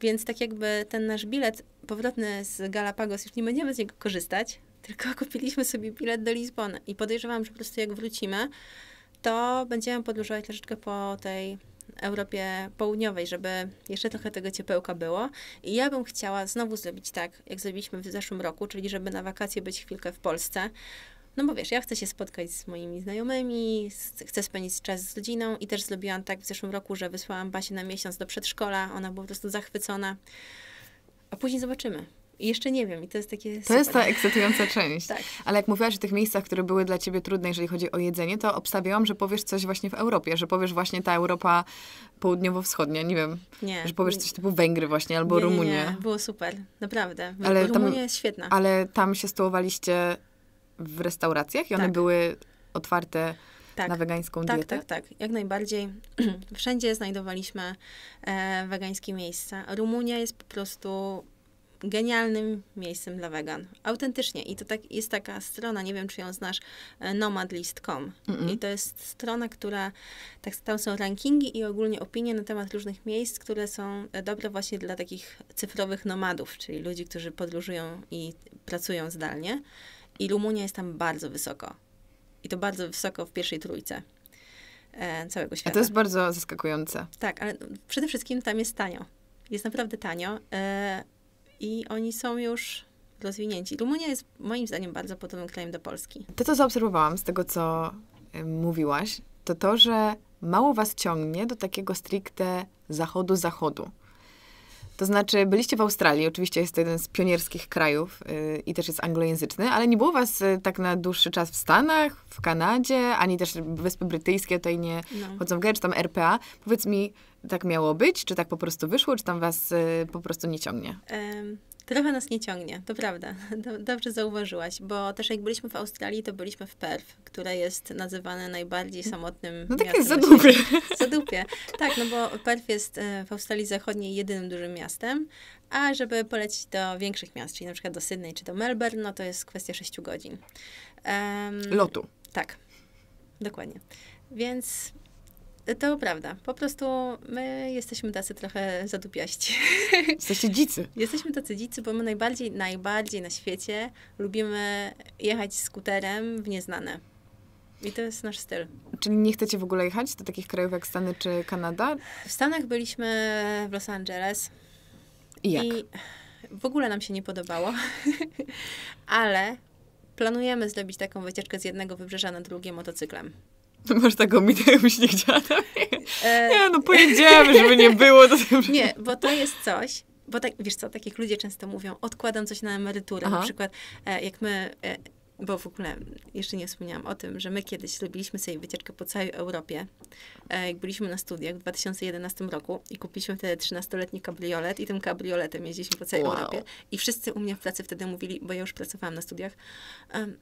B: Więc tak jakby ten nasz bilet powrotny z Galapagos, już nie będziemy z niego korzystać, tylko kupiliśmy sobie bilet do Lizbony. I podejrzewam, że po prostu jak wrócimy, to będziemy podróżować troszeczkę po tej Europie Południowej, żeby jeszcze trochę tego ciepełka było. I ja bym chciała znowu zrobić tak, jak zrobiliśmy w zeszłym roku, czyli żeby na wakacje być chwilkę w Polsce, no bo wiesz, ja chcę się spotkać z moimi znajomymi, chcę spędzić czas z rodziną i też zrobiłam tak w zeszłym roku, że wysłałam Basię na miesiąc do przedszkola, ona była po prostu zachwycona. A później zobaczymy. I jeszcze nie wiem, i to jest takie. To super. jest ta
A: ekscytująca część. tak. Ale jak mówiłaś o tych miejscach, które były dla ciebie trudne, jeżeli chodzi o jedzenie, to obstawiałam, że powiesz coś właśnie w Europie, że powiesz właśnie ta Europa południowo-wschodnia, nie wiem.
B: Nie. Że powiesz coś
A: typu Węgry właśnie albo nie, Rumunia. Nie, nie.
B: Było super, naprawdę. Ale Rumunia tam, jest świetna. Ale
A: tam się stołowaliście w restauracjach i one tak. były otwarte tak, na wegańską tak, dietę? Tak,
B: tak, tak. Jak najbardziej. Wszędzie znajdowaliśmy e, wegańskie miejsca. Rumunia jest po prostu genialnym miejscem dla wegan. Autentycznie. I to tak, jest taka strona, nie wiem, czy ją znasz, e, nomadlist.com. Mm -mm. I to jest strona, która, tak, tam są rankingi i ogólnie opinie na temat różnych miejsc, które są e, dobre właśnie dla takich cyfrowych nomadów, czyli ludzi, którzy podróżują i pracują zdalnie. I Rumunia jest tam bardzo wysoko. I to bardzo wysoko w pierwszej trójce e, całego świata. A to jest bardzo zaskakujące. Tak, ale przede wszystkim tam jest tanio. Jest naprawdę tanio. E, I oni są już rozwinięci. Rumunia jest moim zdaniem bardzo podobnym krajem do Polski.
A: To, co zaobserwowałam z tego, co e, mówiłaś, to to, że mało was ciągnie do takiego stricte zachodu-zachodu. To znaczy, byliście w Australii, oczywiście jest to jeden z pionierskich krajów yy, i też jest anglojęzyczny, ale nie było was y, tak na dłuższy czas w Stanach, w Kanadzie, ani też Wyspy Brytyjskie tutaj nie no. chodzą w grę, czy tam RPA. Powiedz mi, tak miało być? Czy tak po prostu wyszło? Czy tam was y, po prostu nie ciągnie?
B: Um Trochę nas nie ciągnie, to prawda. Dobrze zauważyłaś, bo też jak byliśmy w Australii, to byliśmy w Perth, które jest nazywane najbardziej samotnym no, tak miastem. No zadupie. Zadupie. Tak, no bo Perth jest e, w Australii Zachodniej jedynym dużym miastem, a żeby polecić do większych miast, czyli na przykład do Sydney czy do Melbourne, no to jest kwestia 6 godzin. Um, Lotu. Tak, dokładnie. Więc to prawda. Po prostu my jesteśmy tacy trochę zadupiaści.
A: Jesteście dzicy.
B: Jesteśmy tacy dzicy, bo my najbardziej, najbardziej na świecie lubimy jechać skuterem w nieznane. I to jest nasz styl. Czyli
A: nie chcecie w ogóle
B: jechać do takich krajów jak Stany czy Kanada? W Stanach byliśmy w Los Angeles. I jak? I w ogóle nam się nie podobało. Ale planujemy zrobić taką wycieczkę z jednego wybrzeża na drugie motocyklem.
A: Masz taką minę, jakbyś nie chciała tam
B: e, Nie, no pojedziemy, żeby nie było. To nie, bo to jest coś, bo tak, wiesz co, takich ludzie często mówią, odkładam coś na emeryturę. Aha. Na przykład e, jak my e, bo w ogóle jeszcze nie wspomniałam o tym, że my kiedyś zrobiliśmy sobie wycieczkę po całej Europie, e, jak byliśmy na studiach w 2011 roku i kupiliśmy wtedy 13-letni kabriolet i tym kabrioletem jeździliśmy po całej wow. Europie i wszyscy u mnie w pracy wtedy mówili, bo ja już pracowałam na studiach,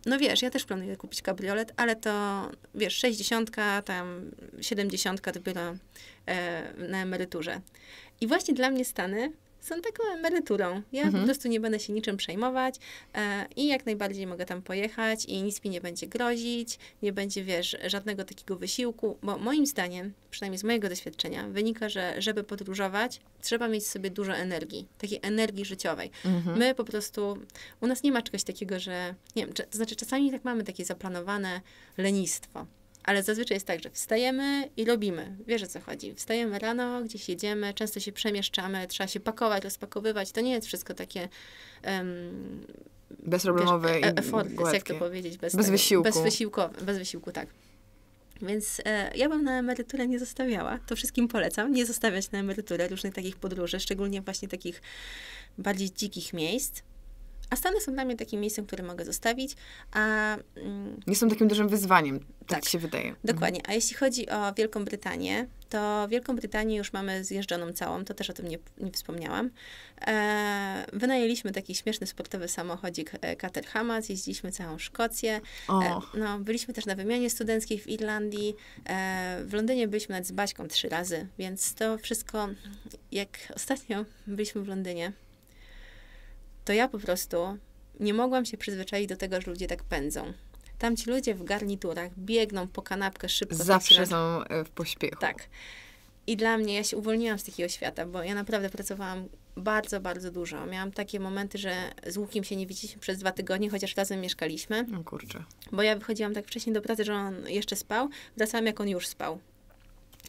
B: no wiesz, ja też planuję kupić kabriolet, ale to wiesz, 60, tam 70 dopiero e, na emeryturze. I właśnie dla mnie Stany są taką emeryturą. Ja mhm. po prostu nie będę się niczym przejmować e, i jak najbardziej mogę tam pojechać i nic mi nie będzie grozić, nie będzie, wiesz, żadnego takiego wysiłku, bo moim zdaniem, przynajmniej z mojego doświadczenia, wynika, że żeby podróżować, trzeba mieć sobie dużo energii, takiej energii życiowej. Mhm. My po prostu, u nas nie ma czegoś takiego, że, nie wiem, to znaczy czasami tak mamy takie zaplanowane lenistwo, ale zazwyczaj jest tak, że wstajemy i robimy, Wiesz o co chodzi. Wstajemy rano, gdzieś jedziemy, często się przemieszczamy, trzeba się pakować, rozpakowywać. To nie jest wszystko takie. Um, Bezproblemowe wiesz, e, effortless, jak to powiedzieć? Bez, bez wysiłku. Bez, bez wysiłku, tak. Więc e, ja bym na emeryturę nie zostawiała. To wszystkim polecam. Nie zostawiać na emeryturę różnych takich podróży, szczególnie właśnie takich bardziej dzikich miejsc. A Stany są dla mnie takim miejscem, które mogę zostawić, a... Mm, nie są takim dużym wyzwaniem, tak, tak się wydaje. Mhm. Dokładnie. A jeśli chodzi o Wielką Brytanię, to Wielką Brytanię już mamy zjeżdżoną całą, to też o tym nie, nie wspomniałam. E, wynajęliśmy taki śmieszny sportowy samochodzik e, Caterhama, jeździliśmy całą Szkocję. Oh. E, no, byliśmy też na wymianie studenckiej w Irlandii. E, w Londynie byliśmy nad zbaćką trzy razy, więc to wszystko, jak ostatnio byliśmy w Londynie, to ja po prostu nie mogłam się przyzwyczaić do tego, że ludzie tak pędzą. Tam ci ludzie w garniturach biegną po kanapkę szybko. Zawsze są e, w pośpiechu. Tak. I dla mnie, ja się uwolniłam z takiego świata, bo ja naprawdę pracowałam bardzo, bardzo dużo. Miałam takie momenty, że z Łukiem się nie widzieliśmy przez dwa tygodnie, chociaż razem mieszkaliśmy. No kurczę. Bo ja wychodziłam tak wcześniej do pracy, że on jeszcze spał, wracałam jak on już spał.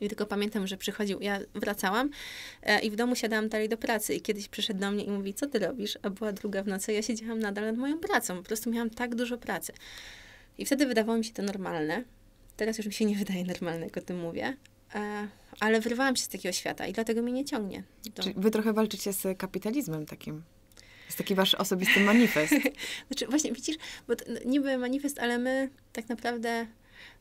B: I tylko pamiętam, że przychodził, ja wracałam e, i w domu siadałam dalej do pracy. I kiedyś przyszedł do mnie i mówi, co ty robisz? A była druga w nocy, ja siedziałam nadal nad moją pracą. Po prostu miałam tak dużo pracy. I wtedy wydawało mi się to normalne. Teraz już mi się nie wydaje normalne, jak o tym mówię. E, ale wyrwałam się z takiego świata i dlatego mnie nie ciągnie. Do... Czyli
A: wy trochę walczycie z kapitalizmem takim. Jest taki wasz osobisty manifest.
B: znaczy, właśnie widzisz, bo to, no, niby manifest, ale my tak naprawdę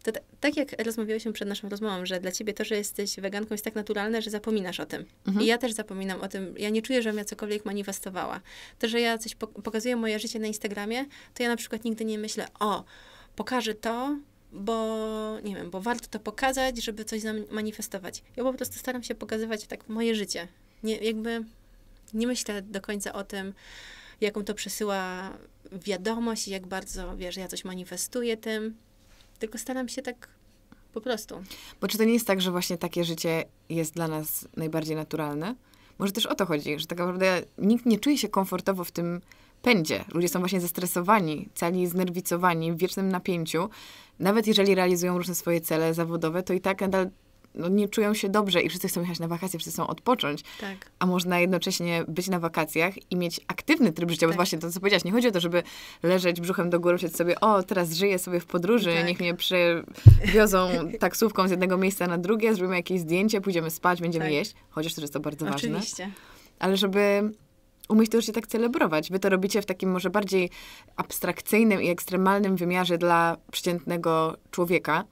B: to tak jak rozmawiałyśmy przed naszą rozmową, że dla ciebie to, że jesteś weganką jest tak naturalne, że zapominasz o tym. Mhm. I ja też zapominam o tym. Ja nie czuję, żebym ja cokolwiek manifestowała. To, że ja coś pokazuję moje życie na Instagramie, to ja na przykład nigdy nie myślę, o, pokażę to, bo nie wiem, bo warto to pokazać, żeby coś manifestować. Ja po prostu staram się pokazywać tak moje życie. Nie, jakby nie myślę do końca o tym, jaką to przesyła wiadomość i jak bardzo, wiesz, ja coś manifestuję tym. Tylko staram się tak po prostu.
A: Bo czy to nie jest tak, że właśnie takie życie jest dla nas najbardziej naturalne? Może też o to chodzi, że tak naprawdę nikt nie czuje się komfortowo w tym pędzie. Ludzie są właśnie zestresowani, cali znerwicowani, w wiecznym napięciu. Nawet jeżeli realizują różne swoje cele zawodowe, to i tak nadal no, nie czują się dobrze i wszyscy chcą jechać na wakacje, wszyscy chcą odpocząć. Tak. A można jednocześnie być na wakacjach i mieć aktywny tryb życia, tak. bo właśnie to, co powiedziałaś, nie chodzi o to, żeby leżeć brzuchem do góry, myśleć sobie, o, teraz żyję sobie w podróży, tak. niech mnie przewiozą taksówką z jednego miejsca na drugie, zrobimy jakieś zdjęcie, pójdziemy spać, będziemy tak. jeść, chociaż też jest to bardzo Oczywiście. ważne. Oczywiście. Ale żeby umieć to życie tak celebrować. Wy to robicie w takim może bardziej abstrakcyjnym i ekstremalnym wymiarze dla przeciętnego człowieka,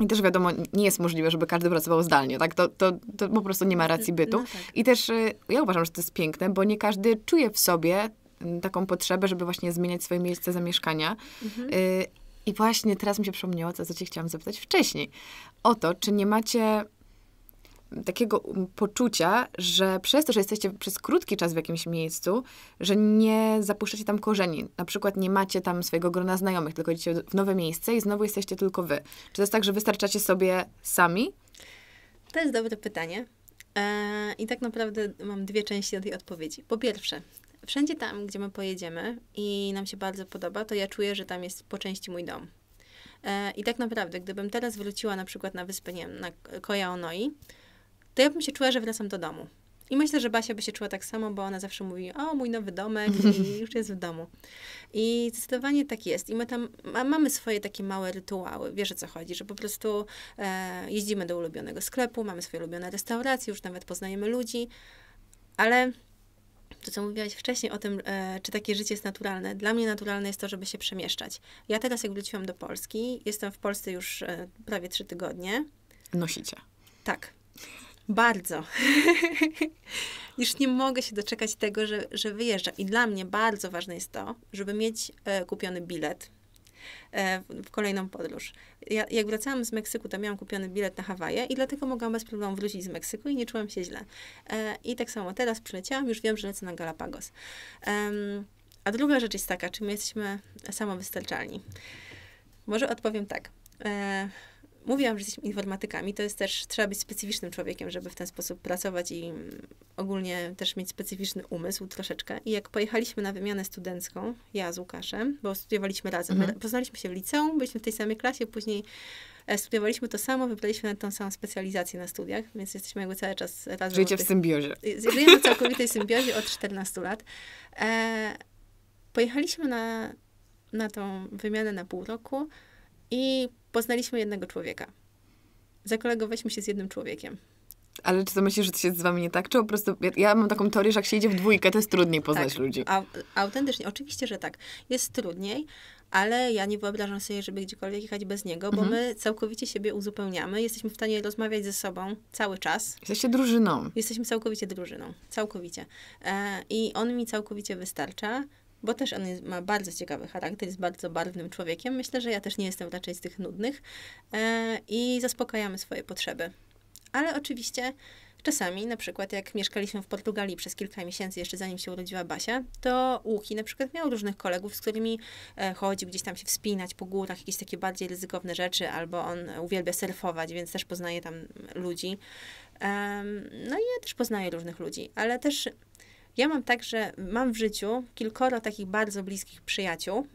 A: i też wiadomo, nie jest możliwe, żeby każdy pracował zdalnie, tak? To, to, to po prostu nie ma znaczy, racji bytu. No tak. I też y, ja uważam, że to jest piękne, bo nie każdy czuje w sobie mm, taką potrzebę, żeby właśnie zmieniać swoje miejsce zamieszkania. Mhm. Y, I właśnie teraz mi się przypomniało, co, co cię chciałam zapytać wcześniej. O to, czy nie macie takiego mm, poczucia, że przez to, że jesteście przez krótki czas w jakimś miejscu, że nie zapuszczacie tam korzeni. Na przykład nie macie tam swojego grona znajomych, tylko idziecie w nowe miejsce i znowu jesteście tylko wy. Czy to jest tak, że wystarczacie sobie sami?
B: To jest dobre pytanie. E, I tak naprawdę mam dwie części do tej odpowiedzi. Po pierwsze, wszędzie tam, gdzie my pojedziemy i nam się bardzo podoba, to ja czuję, że tam jest po części mój dom. E, I tak naprawdę, gdybym teraz wróciła na przykład na wyspę, nie wiem, na Koja Onoi, to ja bym się czuła, że wracam do domu. I myślę, że Basia by się czuła tak samo, bo ona zawsze mówi, o mój nowy domek i już jest w domu. I zdecydowanie tak jest. I my tam ma, mamy swoje takie małe rytuały, wiesz o co chodzi, że po prostu e, jeździmy do ulubionego sklepu, mamy swoje ulubione restauracje, już nawet poznajemy ludzi, ale to, co mówiłaś wcześniej o tym, e, czy takie życie jest naturalne. Dla mnie naturalne jest to, żeby się przemieszczać. Ja teraz, jak wróciłam do Polski, jestem w Polsce już e, prawie trzy tygodnie. Nosicie. Tak. Bardzo. Już nie mogę się doczekać tego, że, że wyjeżdżam. I dla mnie bardzo ważne jest to, żeby mieć e, kupiony bilet e, w kolejną podróż. Ja, jak wracałam z Meksyku, to miałam kupiony bilet na Hawaje i dlatego mogłam bez problemu wrócić z Meksyku i nie czułam się źle. E, I tak samo teraz przyleciałam, już wiem, że lecę na Galapagos. a druga rzecz jest taka, czy my jesteśmy samowystarczalni? Może odpowiem tak. E, Mówiłam, że jesteśmy informatykami, to jest też, trzeba być specyficznym człowiekiem, żeby w ten sposób pracować i mm, ogólnie też mieć specyficzny umysł troszeczkę. I jak pojechaliśmy na wymianę studencką, ja z Łukaszem, bo studiowaliśmy razem, mhm. poznaliśmy się w liceum, byliśmy w tej samej klasie, później e, studiowaliśmy to samo, wybraliśmy na tą samą specjalizację na studiach, więc jesteśmy jakby cały czas razem. Żyjecie tych, w symbiozie. Y, żyjemy w całkowitej symbiozie od 14 lat. E, pojechaliśmy na, na tą wymianę na pół roku i Poznaliśmy jednego człowieka. Zakolegowaliśmy się z jednym człowiekiem.
A: Ale czy to myślisz, że to się z wami nie tak? Czy po prostu. Ja, ja mam taką teorię, że jak się idzie w dwójkę, to jest trudniej poznać tak, ludzi. A,
B: autentycznie, oczywiście, że tak. Jest trudniej, ale ja nie wyobrażam sobie, żeby gdziekolwiek jechać bez niego, bo mhm. my całkowicie siebie uzupełniamy, jesteśmy w stanie rozmawiać ze sobą cały czas. Jesteście drużyną. Jesteśmy całkowicie drużyną, całkowicie. E, I on mi całkowicie wystarcza bo też on jest, ma bardzo ciekawy charakter, jest bardzo barwnym człowiekiem. Myślę, że ja też nie jestem raczej z tych nudnych e, i zaspokajamy swoje potrzeby. Ale oczywiście czasami, na przykład jak mieszkaliśmy w Portugalii przez kilka miesięcy, jeszcze zanim się urodziła Basia, to Łuki na przykład miał różnych kolegów, z którymi e, chodził gdzieś tam się wspinać po górach, jakieś takie bardziej ryzykowne rzeczy, albo on uwielbia surfować, więc też poznaje tam ludzi. E, no i ja też poznaję różnych ludzi, ale też ja mam także, mam w życiu kilkoro takich bardzo bliskich przyjaciół,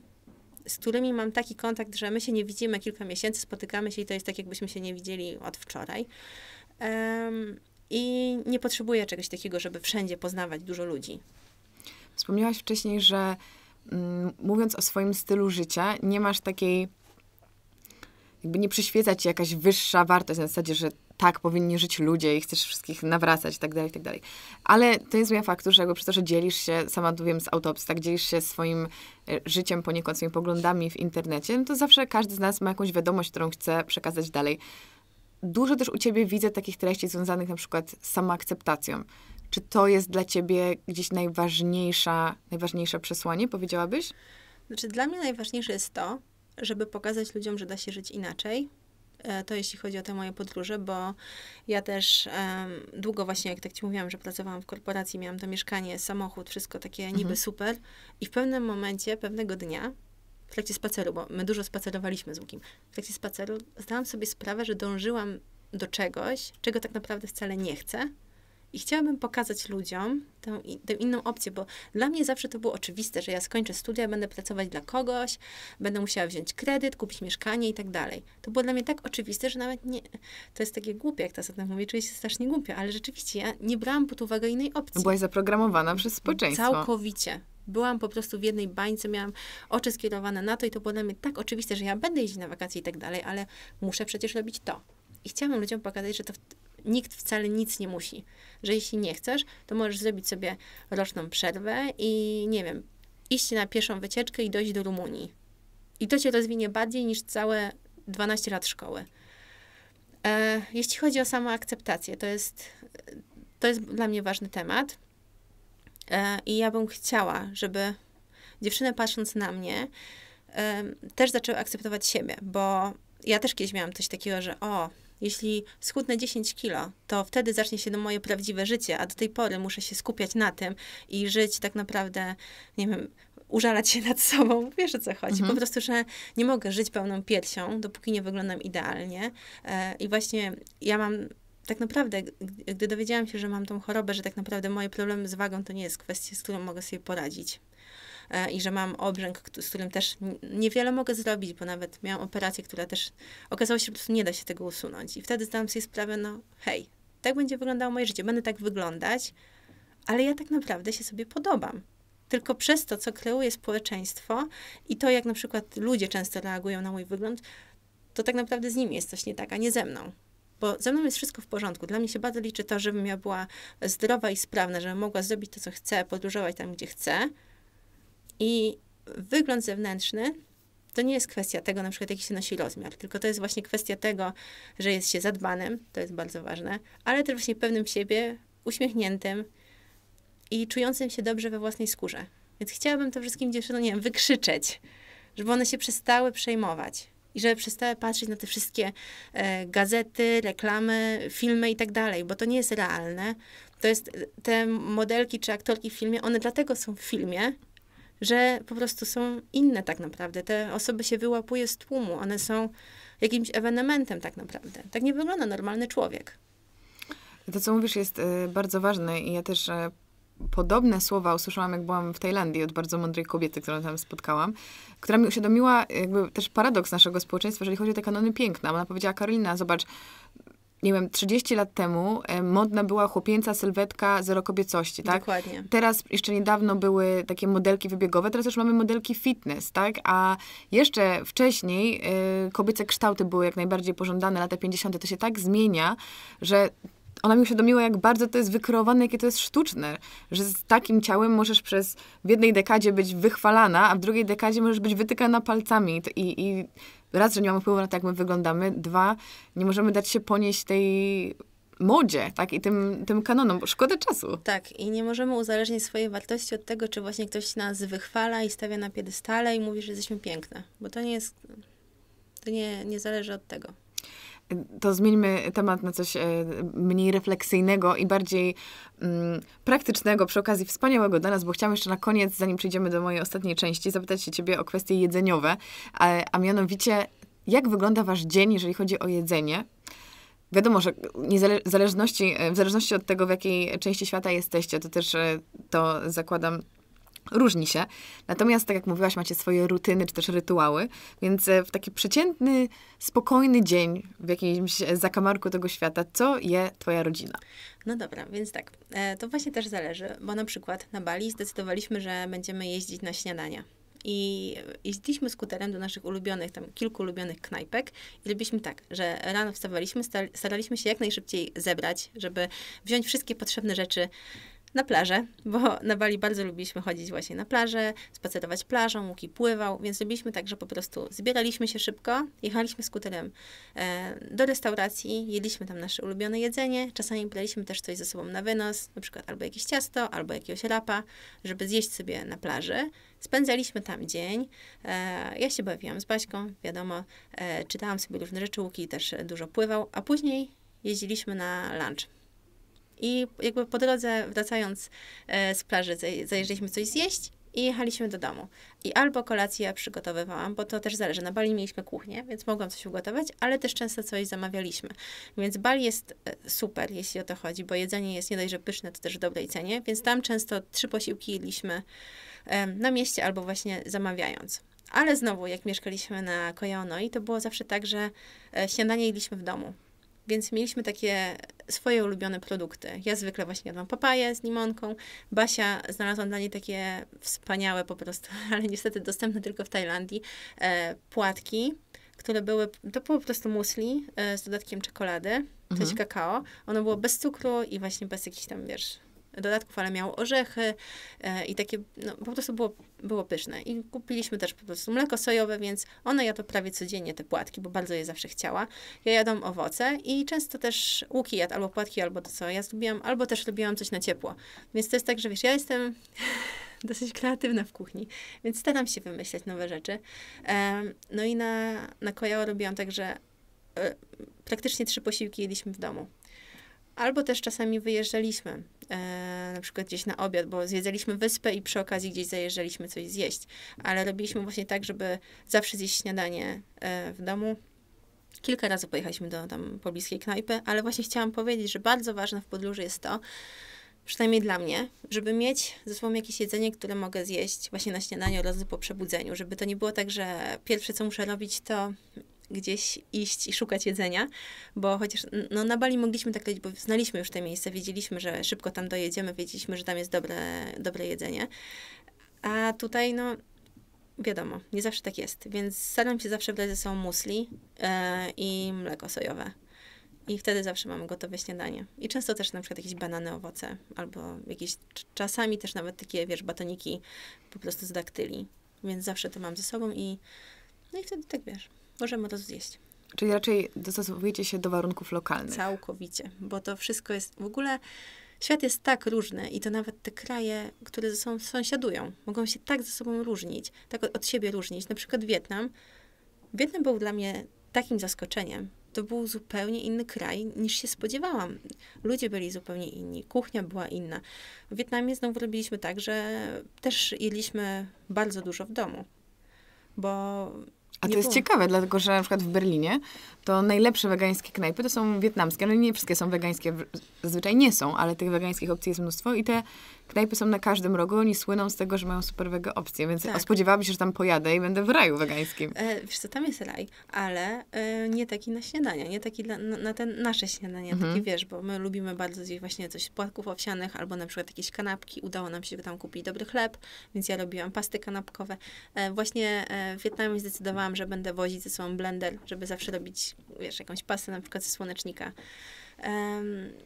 B: z którymi mam taki kontakt, że my się nie widzimy kilka miesięcy, spotykamy się i to jest tak, jakbyśmy się nie widzieli od wczoraj. Um, I nie potrzebuję czegoś takiego, żeby wszędzie poznawać dużo ludzi.
A: Wspomniałaś wcześniej, że mm, mówiąc o swoim stylu życia, nie masz takiej jakby nie przyświeca ci jakaś wyższa wartość na zasadzie, że tak powinni żyć ludzie i chcesz wszystkich nawracać i tak dalej, i tak dalej. Ale to jest zmienia faktu, że jakby przez to, że dzielisz się, sama tu wiem z autopsji, tak dzielisz się swoim e, życiem poniekąd, swoimi poglądami w internecie, no to zawsze każdy z nas ma jakąś wiadomość, którą chce przekazać dalej. Dużo też u ciebie widzę takich treści związanych na przykład z samoakceptacją. Czy to jest dla ciebie gdzieś najważniejsza, najważniejsze przesłanie, powiedziałabyś?
B: Znaczy dla mnie najważniejsze jest to, żeby pokazać ludziom, że da się żyć inaczej, E, to jeśli chodzi o te moje podróże, bo ja też um, długo właśnie, jak tak ci mówiłam, że pracowałam w korporacji, miałam to mieszkanie, samochód, wszystko takie niby mhm. super i w pewnym momencie, pewnego dnia, w trakcie spaceru, bo my dużo spacerowaliśmy z Łukim, w trakcie spaceru zdałam sobie sprawę, że dążyłam do czegoś, czego tak naprawdę wcale nie chcę, i chciałabym pokazać ludziom tę, tę inną opcję, bo dla mnie zawsze to było oczywiste, że ja skończę studia, będę pracować dla kogoś, będę musiała wziąć kredyt, kupić mieszkanie i tak dalej. To było dla mnie tak oczywiste, że nawet nie. To jest takie głupie, jak ta zatem mówi, czuję się strasznie głupio, ale rzeczywiście ja nie brałam pod uwagę innej opcji. Byłaś
A: zaprogramowana przez społeczeństwo.
B: Całkowicie. Byłam po prostu w jednej bańce, miałam oczy skierowane na to i to było dla mnie tak oczywiste, że ja będę jeździć na wakacje i tak dalej, ale muszę przecież robić to. I chciałam ludziom pokazać, że to nikt wcale nic nie musi. Że jeśli nie chcesz, to możesz zrobić sobie roczną przerwę i nie wiem, iść na pierwszą wycieczkę i dojść do Rumunii. I to cię rozwinie bardziej niż całe 12 lat szkoły. E, jeśli chodzi o samą akceptację, to jest, to jest dla mnie ważny temat. E, I ja bym chciała, żeby dziewczyny patrząc na mnie, e, też zaczęły akceptować siebie, bo ja też kiedyś miałam coś takiego, że o, jeśli schudnę 10 kilo, to wtedy zacznie się moje prawdziwe życie, a do tej pory muszę się skupiać na tym i żyć tak naprawdę, nie wiem, użalać się nad sobą. Wiesz o co chodzi. Mhm. Po prostu, że nie mogę żyć pełną piersią, dopóki nie wyglądam idealnie. E, I właśnie ja mam tak naprawdę, gdy dowiedziałam się, że mam tą chorobę, że tak naprawdę moje problemy z wagą to nie jest kwestia, z którą mogę sobie poradzić. E, i że mam obrzęk, z którym też niewiele mogę zrobić, bo nawet miałam operację, która też okazało się, że po prostu nie da się tego usunąć. I wtedy zdałam sobie sprawę, no hej, tak będzie wyglądało moje życie, będę tak wyglądać, ale ja tak naprawdę się sobie podobam. Tylko przez to, co kreuje społeczeństwo i to, jak na przykład ludzie często reagują na mój wygląd, to tak naprawdę z nimi jest coś nie tak, a nie ze mną bo ze mną jest wszystko w porządku. Dla mnie się bardzo liczy to, żebym ja była zdrowa i sprawna, żebym mogła zrobić to, co chcę, podróżować tam, gdzie chcę, i wygląd zewnętrzny to nie jest kwestia tego, na przykład jaki się nosi rozmiar, tylko to jest właśnie kwestia tego, że jest się zadbanym, to jest bardzo ważne, ale też właśnie pewnym siebie, uśmiechniętym i czującym się dobrze we własnej skórze. Więc chciałabym to wszystkim dziewczynom, nie wiem, wykrzyczeć, żeby one się przestały przejmować i żeby przestały patrzeć na te wszystkie e, gazety, reklamy, filmy i tak dalej, bo to nie jest realne. To jest, te modelki czy aktorki w filmie, one dlatego są w filmie, że po prostu są inne tak naprawdę. Te osoby się wyłapuje z tłumu, one są jakimś ewenementem tak naprawdę. Tak nie wygląda normalny człowiek.
A: To, co mówisz, jest y, bardzo ważne i ja też e, podobne słowa usłyszałam, jak byłam w Tajlandii od bardzo mądrej kobiety, którą tam spotkałam, która mi uświadomiła jakby też paradoks naszego społeczeństwa, jeżeli chodzi o te kanony piękna. Ona powiedziała, Karolina, zobacz, nie wiem, 30 lat temu e, modna była chłopięca sylwetka zero kobiecości, tak? Dokładnie. Teraz jeszcze niedawno były takie modelki wybiegowe, teraz już mamy modelki fitness, tak? A jeszcze wcześniej y, kobiece kształty były jak najbardziej pożądane, lata 50. To się tak zmienia, że ona mi się domiła, jak bardzo to jest wykreowane, jakie to jest sztuczne, że z takim ciałem możesz przez w jednej dekadzie być wychwalana, a w drugiej dekadzie możesz być wytykana palcami i, i raz, że nie mamy wpływu na to, jak my wyglądamy, dwa, nie możemy dać się ponieść tej modzie, tak, i tym, tym kanonom. Szkoda czasu.
B: Tak, i nie możemy uzależnić swojej wartości od tego, czy właśnie ktoś nas wychwala i stawia na piedestale i mówi, że jesteśmy piękne, bo to nie jest, to nie, nie zależy od tego.
A: To zmieńmy temat na coś e, mniej refleksyjnego i bardziej mm, praktycznego, przy okazji wspaniałego dla nas, bo chciałam jeszcze na koniec, zanim przejdziemy do mojej ostatniej części, zapytać się ciebie o kwestie jedzeniowe, a, a mianowicie jak wygląda wasz dzień, jeżeli chodzi o jedzenie? Wiadomo, że niezale- zależności, e, w zależności od tego, w jakiej części świata jesteście, to też e, to zakładam, Różni się. Natomiast, tak jak mówiłaś, macie swoje rutyny czy też rytuały, więc e, w taki przeciętny, spokojny dzień w jakimś e, zakamarku tego świata, co je Twoja rodzina?
B: No dobra, więc tak. E, to właśnie też zależy, bo na przykład na Bali zdecydowaliśmy, że będziemy jeździć na śniadania i jeździliśmy skuterem do naszych ulubionych, tam kilku ulubionych knajpek i robiliśmy tak, że rano wstawaliśmy, staraliśmy się jak najszybciej zebrać, żeby wziąć wszystkie potrzebne rzeczy na plażę, bo na Bali bardzo lubiliśmy chodzić właśnie na plażę, spacerować plażą, Łuki pływał, więc lubiliśmy tak, że po prostu zbieraliśmy się szybko, jechaliśmy skuterem e, do restauracji, jedliśmy tam nasze ulubione jedzenie, czasami braliśmy też coś ze sobą na wynos, na przykład albo jakieś ciasto, albo jakiegoś rapa, żeby zjeść sobie na plaży. Spędzaliśmy tam dzień. E, ja się bawiłam z Baśką, wiadomo, e, czytałam sobie różne rzeczy, Łuki też dużo pływał, a później jeździliśmy na lunch i jakby po drodze, wracając e, z plaży, zajeżdżaliśmy coś zjeść i jechaliśmy do domu. I albo kolację ja przygotowywałam, bo to też zależy. Na Bali mieliśmy kuchnię, więc mogłam coś ugotować, ale też często coś zamawialiśmy. Więc Bali jest e, super, jeśli o to chodzi, bo jedzenie jest nie dość, że pyszne, to też w dobrej cenie, więc tam często trzy posiłki jedliśmy na mieście albo właśnie zamawiając. Ale znowu, jak mieszkaliśmy na i to było zawsze tak, że e, śniadanie jedliśmy w domu. Więc mieliśmy takie swoje ulubione produkty. Ja zwykle właśnie jadłam papaję z limonką. Basia znalazłam dla niej takie wspaniałe po prostu, ale niestety dostępne tylko w Tajlandii, e, płatki, które były, to było po prostu musli e, z dodatkiem czekolady, coś mhm. kakao. Ono było bez cukru i właśnie bez jakichś tam, wiesz, dodatków, ale miało orzechy e, i takie, no po prostu było, było pyszne. I kupiliśmy też po prostu mleko sojowe, więc ona jadła prawie codziennie te płatki, bo bardzo je zawsze chciała. Ja jadłam owoce i często też łuki jadł, albo płatki, albo to, co ja lubiłam, albo też lubiłam coś na ciepło. Więc to jest tak, że wiesz, ja jestem dosyć kreatywna w kuchni, więc staram się wymyślać nowe rzeczy. No i na, na Kojao robiłam także e, praktycznie trzy posiłki jedliśmy w domu. Albo też czasami wyjeżdżaliśmy e, na przykład gdzieś na obiad, bo zwiedzaliśmy wyspę i przy okazji gdzieś zajeżdżaliśmy coś zjeść. Ale robiliśmy właśnie tak, żeby zawsze zjeść śniadanie e, w domu. Kilka razy pojechaliśmy do tam pobliskiej knajpy, ale właśnie chciałam powiedzieć, że bardzo ważne w podróży jest to, przynajmniej dla mnie, żeby mieć ze sobą jakieś jedzenie, które mogę zjeść właśnie na śniadaniu od razu po przebudzeniu, żeby to nie było tak, że pierwsze co muszę robić to gdzieś iść i szukać jedzenia, bo chociaż no, na Bali mogliśmy tak leć, bo znaliśmy już te miejsca, wiedzieliśmy, że szybko tam dojedziemy, wiedzieliśmy, że tam jest dobre, dobre jedzenie. A tutaj, no, wiadomo, nie zawsze tak jest, więc staram się zawsze brać ze sobą musli yy, i mleko sojowe. I wtedy zawsze mamy gotowe śniadanie. I często też na przykład jakieś banany, owoce, albo jakieś czasami też nawet takie, wiesz, batoniki po prostu z daktyli. Więc zawsze to mam ze sobą i no i wtedy tak wiesz, możemy to zjeść.
A: Czyli raczej dostosowujecie się do warunków lokalnych.
B: Całkowicie, bo to wszystko jest w ogóle. Świat jest tak różny i to nawet te kraje, które ze sobą sąsiadują, mogą się tak ze sobą różnić, tak od siebie różnić. Na przykład Wietnam. Wietnam był dla mnie takim zaskoczeniem. To był zupełnie inny kraj niż się spodziewałam. Ludzie byli zupełnie inni, kuchnia była inna. W Wietnamie znowu robiliśmy tak, że też jedliśmy bardzo dużo w domu, bo a to jest było. ciekawe,
A: dlatego że na przykład w Berlinie to najlepsze wegańskie knajpy to są wietnamskie, ale no nie wszystkie są wegańskie, zazwyczaj nie są, ale tych wegańskich opcji jest mnóstwo i te knajpy są na każdym rogu, oni słyną z tego, że mają super wege opcje, więc tak. spodziewałam się, że tam pojadę i będę w raju wegańskim.
B: E, wiesz co, tam jest raj, ale e, nie taki na śniadania, nie taki dla, na, na nasze śniadania, mhm. taki wiesz, bo my lubimy bardzo zjeść właśnie coś z płatków owsianych albo na przykład jakieś kanapki, udało nam się tam kupić dobry chleb, więc ja robiłam pasty kanapkowe. E, właśnie e, w Wietnamie zdecydowałam, że będę wozić ze sobą blender, żeby zawsze robić, wiesz, jakąś pastę na przykład ze słonecznika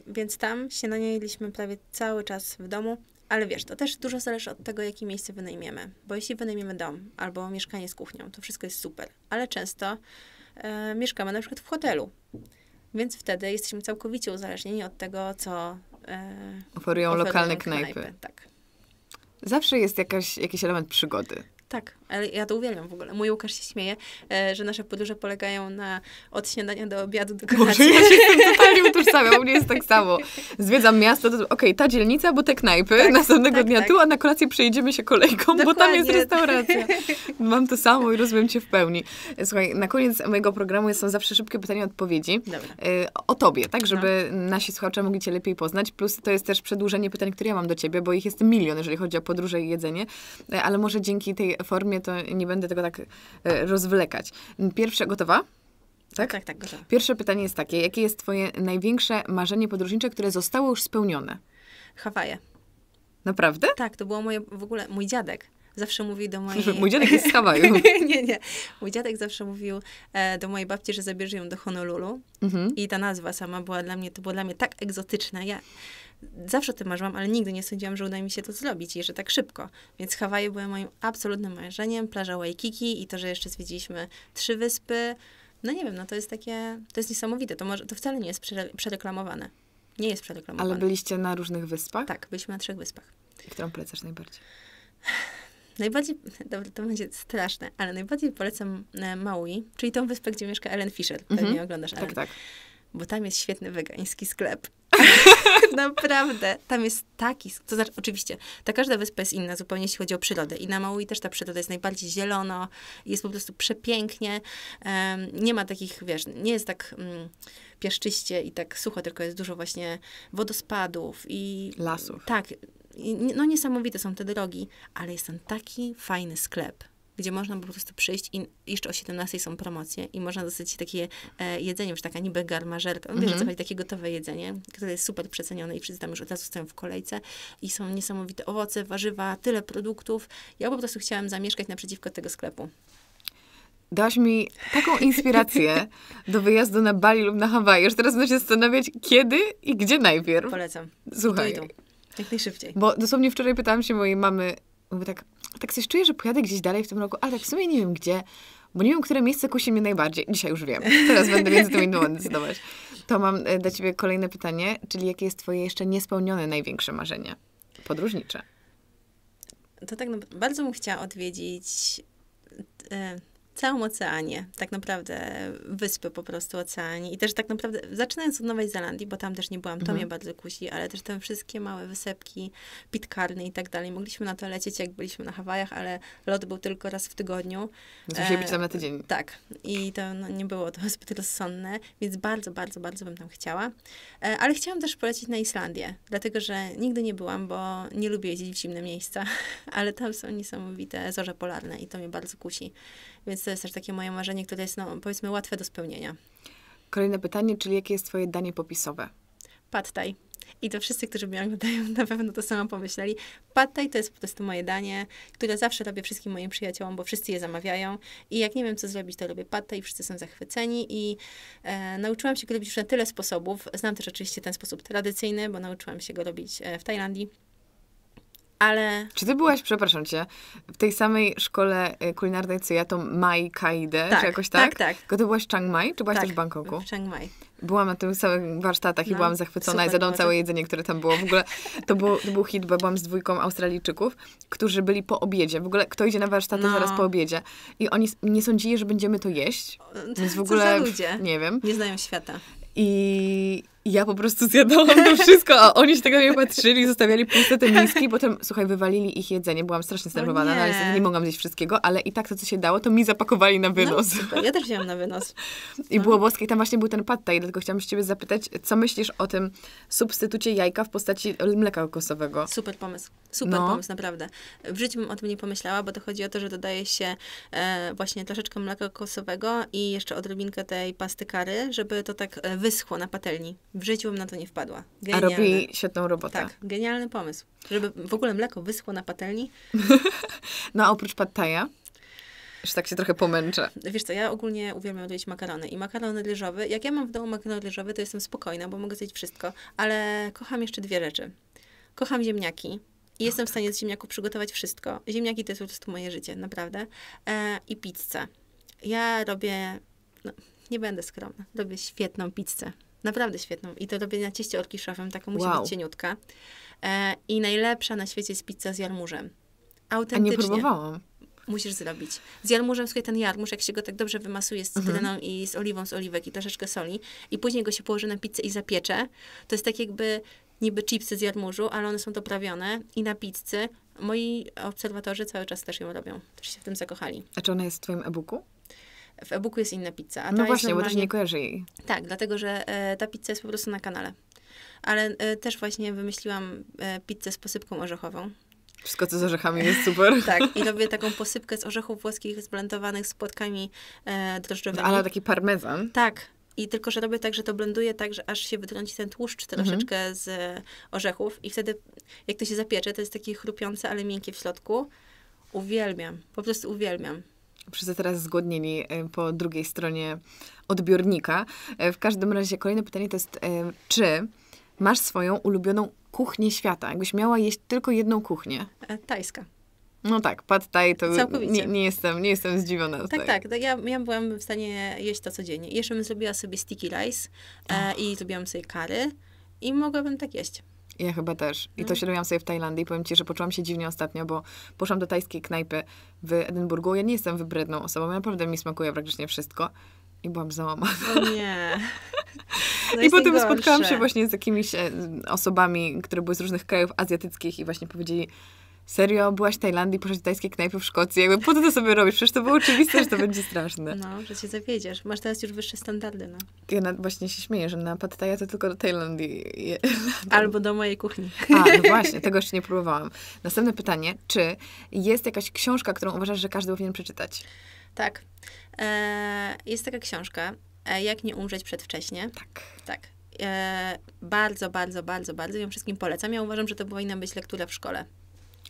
B: więc tam się najedliśmy prawie cały czas w domu. Ale wiesz, to też dużo zależy od tego, jakie miejsce wynajmiemy. Bo jeśli wynajmiemy dom albo mieszkanie z kuchnią, to wszystko jest super. Ale często e, mieszkamy na przykład w hotelu. Więc wtedy jesteśmy całkowicie uzależnieni od tego, co e, oferują lokalne knajpy. knajpy. Tak.
A: Zawsze jest jakaś, jakiś element przygody.
B: Tak ale ja to uwielbiam w ogóle. Mój Łukasz się śmieje, e, że nasze podróże polegają na od śniadania do obiadu do kolacji. Boże, ja się jestem totalnie utożsamiam,
A: u mnie jest tak samo. Zwiedzam miasto, to okej, okay, ta dzielnica, bo te knajpy, tak, następnego tak, dnia tak. tu, a na kolację przejedziemy się kolejką, Dokładnie. bo tam jest restauracja. Mam to samo i rozumiem cię w pełni. Słuchaj, na koniec mojego programu są zawsze szybkie pytania odpowiedzi e, o tobie, tak, żeby no. nasi słuchacze mogli cię lepiej poznać, plus to jest też przedłużenie pytań, które ja mam do ciebie, bo ich jest milion, jeżeli chodzi o podróże i jedzenie, e, ale może dzięki tej formie to nie będę tego tak e, rozwlekać. Pierwsze, gotowa? Tak, tak, tak. Gotowa. Pierwsze pytanie jest takie. Jakie jest twoje największe marzenie podróżnicze, które zostało już spełnione? Hawaje. Naprawdę?
B: Tak, to było moje, w ogóle mój dziadek zawsze mówi do mojej... Mój dziadek jest z Hawaju. nie, nie. Mój dziadek zawsze mówił e, do mojej babci, że zabierze ją do Honolulu. Mhm. I ta nazwa sama była dla mnie, to było dla mnie tak egzotyczne. Ja zawsze tym marzyłam, ale nigdy nie sądziłam, że uda mi się to zrobić i że tak szybko. Więc Hawaje były moim absolutnym marzeniem, plaża Waikiki i to, że jeszcze zwiedziliśmy trzy wyspy. No nie wiem, no to jest takie, to jest niesamowite. To, może, to wcale nie jest przere, przereklamowane. Nie jest przereklamowane. Ale byliście na różnych wyspach? Tak, byliśmy na trzech wyspach. I którą polecasz najbardziej? Najbardziej, dobra, to będzie straszne, ale najbardziej polecam e, Maui, czyli tą wyspę, gdzie mieszka Ellen Fisher. Pewnie mm -hmm. oglądasz, Ellen. Tak, tak bo tam jest świetny wegański sklep. Naprawdę, tam jest taki, to znaczy oczywiście, ta każda wyspa jest inna zupełnie jeśli chodzi o przyrodę i na Maui też ta przyroda jest najbardziej zielono, jest po prostu przepięknie, um, nie ma takich, wiesz, nie jest tak um, piaszczyście i tak sucho, tylko jest dużo właśnie wodospadów i... Lasów. Tak, i, no niesamowite są te drogi, ale jest tam taki fajny sklep, gdzie można po prostu przyjść i jeszcze o 17 są promocje i można dostać takie e, jedzenie, już taka niby garmażerka, no, wiesz, mm -hmm. takie gotowe jedzenie, które jest super przecenione i wszyscy tam już od razu stoją w kolejce i są niesamowite owoce, warzywa, tyle produktów. Ja po prostu chciałam zamieszkać naprzeciwko tego sklepu.
A: Dałaś mi taką inspirację do wyjazdu na Bali lub na Hawaje, że teraz będę się zastanawiać, kiedy i gdzie najpierw. Polecam. Słuchaj. I tu, i tu. Jak najszybciej. Bo dosłownie wczoraj pytałam się mojej mamy, mówię tak, tak coś czuję, że pojadę gdzieś dalej w tym roku, ale tak w sumie nie wiem gdzie, bo nie wiem, które miejsce kusi mnie najbardziej. Dzisiaj już wiem. Teraz będę między tymi dwoma decydować. To mam e, dla ciebie kolejne pytanie, czyli jakie jest twoje jeszcze niespełnione największe marzenie podróżnicze?
B: To tak, no, bardzo bym chciała odwiedzić e, całą oceanie, tak naprawdę wyspy po prostu oceanii. i też tak naprawdę, zaczynając od Nowej Zelandii, bo tam też nie byłam, to mhm. mnie bardzo kusi, ale też te wszystkie małe wysepki Pitkarny i tak dalej, mogliśmy na to lecieć, jak byliśmy na Hawajach, ale lot był tylko raz w tygodniu. Musieli e, być tam na tydzień. Tak. I to no, nie było to zbyt rozsądne, więc bardzo, bardzo, bardzo bym tam chciała. E, ale chciałam też polecieć na Islandię, dlatego, że nigdy nie byłam, bo nie lubię jeździć w zimne miejsca, ale tam są niesamowite zorze polarne i to mnie bardzo kusi. Więc to jest też takie moje marzenie, które jest, no, powiedzmy, łatwe do spełnienia. Kolejne pytanie, czyli jakie jest twoje danie popisowe? Pad thai. I to wszyscy, którzy mnie oglądają, na pewno to samo pomyśleli. Pad thai to jest po prostu moje danie, które zawsze robię wszystkim moim przyjaciołom, bo wszyscy je zamawiają. I jak nie wiem, co zrobić, to robię pad thai, wszyscy są zachwyceni. I e, nauczyłam się go robić już na tyle sposobów. Znam też oczywiście ten sposób tradycyjny, bo nauczyłam się go robić e, w Tajlandii ale... Czy ty
A: byłaś, przepraszam cię, w tej samej szkole y, kulinarnej, co ja, tą Mai Kaide, tak, czy jakoś tak? Tak, tak. Tylko byłaś w Chiang Mai, czy byłaś tak, też w Bangkoku? w Chiang Mai. Byłam na tym samych warsztatach no, i byłam zachwycona i zjadłam całe jedzenie, które tam było. W ogóle to był, to był hit, bo byłam z dwójką Australijczyków, którzy byli po obiedzie. W ogóle kto idzie na warsztaty no. zaraz po obiedzie. I oni nie sądzili, że będziemy to
B: jeść. Więc w ogóle... ludzie. Nie wiem. Nie znają świata.
A: I ja po prostu zjadałam to wszystko, a oni się tego nie patrzyli, zostawiali puste te miski, potem, słuchaj, wywalili ich jedzenie, byłam strasznie zdenerwowana, no nie mogłam zjeść wszystkiego, ale i tak to, co się dało, to mi zapakowali na no, wynos. No, Ja też
B: wzięłam na wynos.
A: I no. było boskie, i tam właśnie był ten pad thai, dlatego chciałam się ciebie zapytać, co myślisz o tym substytucie
B: jajka w postaci mleka kokosowego? Super pomysł, super no. pomysł, naprawdę. W życiu bym o tym nie pomyślała, bo to chodzi o to, że dodaje się e, właśnie troszeczkę mleka kokosowego i jeszcze odrobinkę tej pasty kary, żeby to tak e, wyschło na patelni. W życiu bym na to nie wpadła. Genialne. A robi
A: świetną robotę. Tak,
B: genialny pomysł. Żeby w ogóle mleko wyschło na patelni.
A: no a oprócz pattaja? Że tak się trochę pomęczę.
B: Wiesz co, ja ogólnie uwielbiam robić makarony. I makarony ryżowe. jak ja mam w domu makaron ryżowy, to jestem spokojna, bo mogę zjeść wszystko. Ale kocham jeszcze dwie rzeczy. Kocham ziemniaki. I jestem w no stanie tak. z ziemniaków przygotować wszystko. Ziemniaki to jest po prostu moje życie, naprawdę. E, I pizzę. Ja robię, no, nie będę skromna, robię świetną pizzę. Naprawdę świetną. I to robię na ciście orkiszowym, taką musi wow. być cieniutka. E, I najlepsza na świecie jest pizza z jarmużem. Autentycznie. A nie próbowałam. Musisz zrobić. Z jarmużem, słuchaj, ten jarmuż, jak się go tak dobrze wymasuje z cytryną mhm. i z oliwą, z oliwek i troszeczkę soli i później go się położy na pizzę i zapiecze, to jest tak jakby niby chipsy z jarmużu, ale one są doprawione i na pizzy moi obserwatorzy cały czas też ją robią. Też się w tym zakochali.
A: A czy ona jest w twoim e-booku?
B: W e-booku jest inna pizza. A no właśnie, bo też nie kojarzy jej. Tak, dlatego, że e, ta pizza jest po prostu na kanale. Ale e, też właśnie wymyśliłam e, pizzę z posypką orzechową. Wszystko, co z orzechami jest super. tak, i robię taką posypkę z orzechów włoskich zblendowanych z płatkami e, drożdżowymi. No, ale taki
A: parmezan.
B: Tak, i tylko, że robię tak, że to blenduję tak, że aż się wytrąci ten tłuszcz troszeczkę mhm. z orzechów i wtedy, jak to się zapiecze, to jest takie chrupiące, ale miękkie w środku. Uwielbiam, po prostu uwielbiam
A: wszyscy teraz zgłodnili e, po drugiej stronie odbiornika. E, w każdym razie kolejne pytanie to jest, e, czy masz swoją ulubioną kuchnię świata? Jakbyś miała jeść tylko jedną kuchnię. Tajska. No tak, pad thai to Całkowicie. Nie, nie, jestem, nie jestem zdziwiona. Tak, tak.
B: tak ja, ja byłam w stanie jeść to codziennie. Jeszcze bym zrobiła sobie sticky rice e, i zrobiłam sobie kary i mogłabym tak jeść.
A: Ja chyba też. I to mhm. się robiłam sobie w Tajlandii. Powiem ci, że poczułam się dziwnie ostatnio, bo poszłam do tajskiej knajpy w Edynburgu. Ja nie jestem wybredną osobą, naprawdę mi smakuje praktycznie wszystko. I byłam załamana. O
B: nie. No I potem spotkałam się właśnie
A: z jakimiś e, osobami, które były z różnych krajów azjatyckich i właśnie powiedzieli, serio, byłaś w Tajlandii, poszłaś do tajskiej knajpy w Szkocji, jakby po co to sobie robisz? Przecież to było oczywiste, że to będzie straszne.
B: No, że się zawiedziesz. Masz teraz już wyższe standardy, no.
A: Ja właśnie się śmieję, że na Pattaya to tylko do Tajlandii.
B: Albo do mojej kuchni.
A: A, no właśnie, tego jeszcze nie próbowałam. Następne pytanie, czy jest jakaś książka, którą uważasz, że każdy powinien przeczytać?
B: Tak. E, jest taka książka, e, Jak nie umrzeć przedwcześnie. Tak. Tak. E, bardzo, bardzo, bardzo, bardzo ją wszystkim polecam. Ja uważam, że to powinna być lektura w szkole.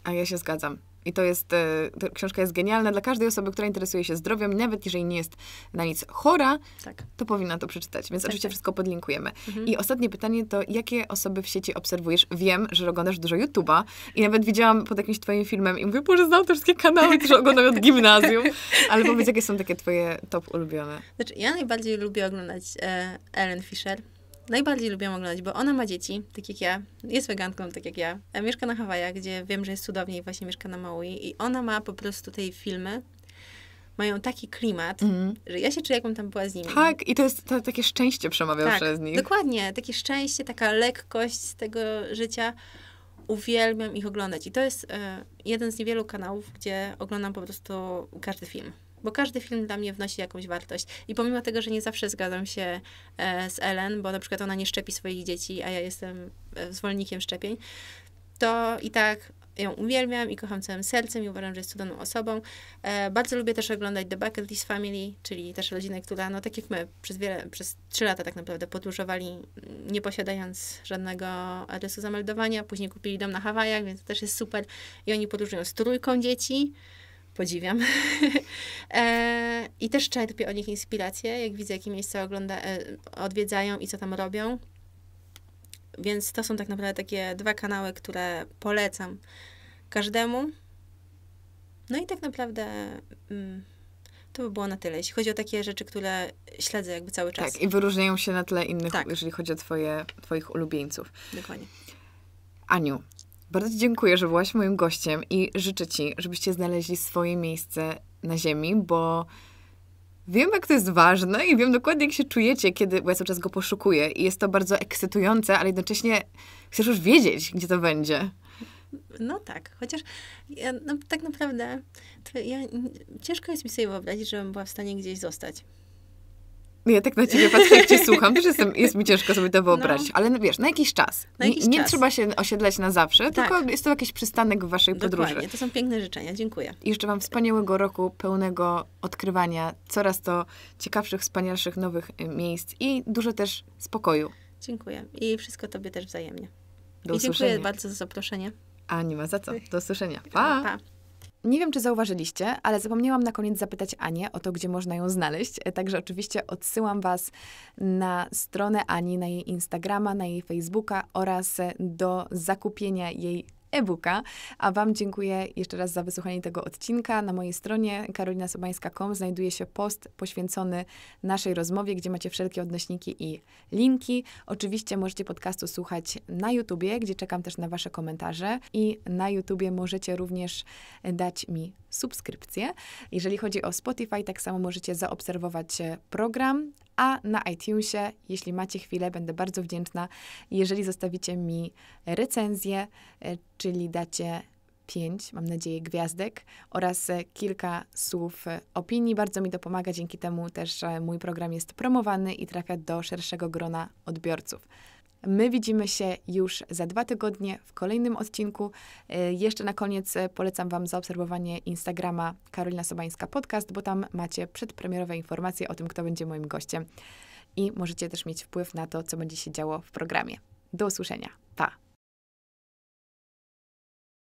A: A ja się zgadzam. I to jest, e, ta książka jest genialna dla każdej osoby, która interesuje się zdrowiem, nawet jeżeli nie jest na nic chora, tak. to powinna to przeczytać. Więc tak, oczywiście tak. wszystko podlinkujemy. Mhm. I ostatnie pytanie to, jakie osoby w sieci obserwujesz? Wiem, że oglądasz dużo YouTube'a i nawet widziałam pod jakimś twoim filmem i mówię, Boże, znam te wszystkie kanały, które oglądam od gimnazjum. Ale powiedz, jakie są takie twoje top ulubione?
B: Znaczy, ja najbardziej lubię oglądać e, Ellen Fisher najbardziej lubię oglądać, bo ona ma dzieci, tak jak ja, jest weganką, tak jak ja, e, mieszka na Hawajach, gdzie wiem, że jest cudownie i właśnie mieszka na Maui i ona ma po prostu tej filmy, mają taki klimat, mm. że ja się czuję, jakbym tam była z nimi.
A: Tak, i to jest to, takie szczęście przemawia tak, przez nich.
B: Dokładnie, takie szczęście, taka lekkość z tego życia. Uwielbiam ich oglądać. I to jest y, jeden z niewielu kanałów, gdzie oglądam po prostu każdy film bo każdy film dla mnie wnosi jakąś wartość. I pomimo tego, że nie zawsze zgadzam się e, z Ellen, bo na przykład ona nie szczepi swoich dzieci, a ja jestem e, zwolennikiem szczepień, to i tak ją uwielbiam i kocham całym sercem i uważam, że jest cudowną osobą. E, bardzo lubię też oglądać The Bucket List Family, czyli też rodzinę, która, no tak jak my, przez, wiele, przez trzy lata tak naprawdę podróżowali, nie posiadając żadnego adresu zameldowania. Później kupili dom na Hawajach, więc to też jest super. I oni podróżują z trójką dzieci podziwiam. e, I też czerpię od nich inspirację, jak widzę, jakie miejsca ogląda, e, odwiedzają i co tam robią. Więc to są tak naprawdę takie dwa kanały, które polecam każdemu. No i tak naprawdę mm, to by było na tyle, jeśli chodzi o takie rzeczy, które śledzę jakby cały czas. Tak, i wyróżniają
A: się na tle innych, tak. jeżeli chodzi o twoje, twoich ulubieńców. Dokładnie. Aniu, bardzo Ci dziękuję, że byłaś moim gościem i życzę Ci, żebyście znaleźli swoje miejsce na ziemi, bo wiem, jak to jest ważne i wiem dokładnie, jak się czujecie, kiedy, bo ja cały czas go poszukuję i jest to bardzo ekscytujące, ale jednocześnie chcesz już wiedzieć, gdzie to będzie.
B: No tak, chociaż ja, no, tak naprawdę ja, ciężko jest mi sobie wyobrazić, żebym była w stanie gdzieś zostać.
A: No ja tak na ciebie patrzę, jak cię słucham, też jestem, jest mi ciężko sobie to no. wyobrazić. No. Ale wiesz, na jakiś czas. Na jakiś nie, nie czas. trzeba się osiedlać na zawsze, tak. tylko jest to jakiś przystanek w waszej podróży. Dokładnie, to
B: są piękne życzenia, dziękuję.
A: I życzę wam wspaniałego roku, pełnego odkrywania, coraz to ciekawszych, wspanialszych nowych y, miejsc i dużo też spokoju.
B: Dziękuję. I wszystko tobie też wzajemnie.
A: Do I usłyszenia. dziękuję bardzo
B: za zaproszenie.
A: A nie ma za co. Do usłyszenia. Pa! pa. Nie wiem, czy zauważyliście, ale zapomniałam na koniec zapytać Anię o to, gdzie można ją znaleźć. E, także oczywiście odsyłam Was na stronę Ani, na jej Instagrama, na jej Facebooka oraz e, do zakupienia jej e-booka. A Wam dziękuję jeszcze raz za wysłuchanie tego odcinka. Na mojej stronie karolinasobańska.com znajduje się post poświęcony naszej rozmowie, gdzie macie wszelkie odnośniki i linki. Oczywiście możecie podcastu słuchać na YouTubie, gdzie czekam też na Wasze komentarze. I na YouTubie możecie również dać mi subskrypcję. Jeżeli chodzi o Spotify, tak samo możecie zaobserwować e, program a na iTunesie, jeśli macie chwilę, będę bardzo wdzięczna, jeżeli zostawicie mi recenzję, e, czyli dacie pięć, mam nadzieję, gwiazdek oraz e, kilka słów e, opinii. Bardzo mi to pomaga, dzięki temu też mój program jest promowany i trafia do szerszego grona odbiorców. My widzimy się już za dwa tygodnie w kolejnym odcinku. E, jeszcze na koniec e, polecam Wam zaobserwowanie Instagrama Karolina Sobańska Podcast, bo tam macie przedpremierowe informacje o tym, kto będzie moim gościem i możecie też mieć wpływ na to, co będzie się działo w programie. Do usłyszenia. Pa!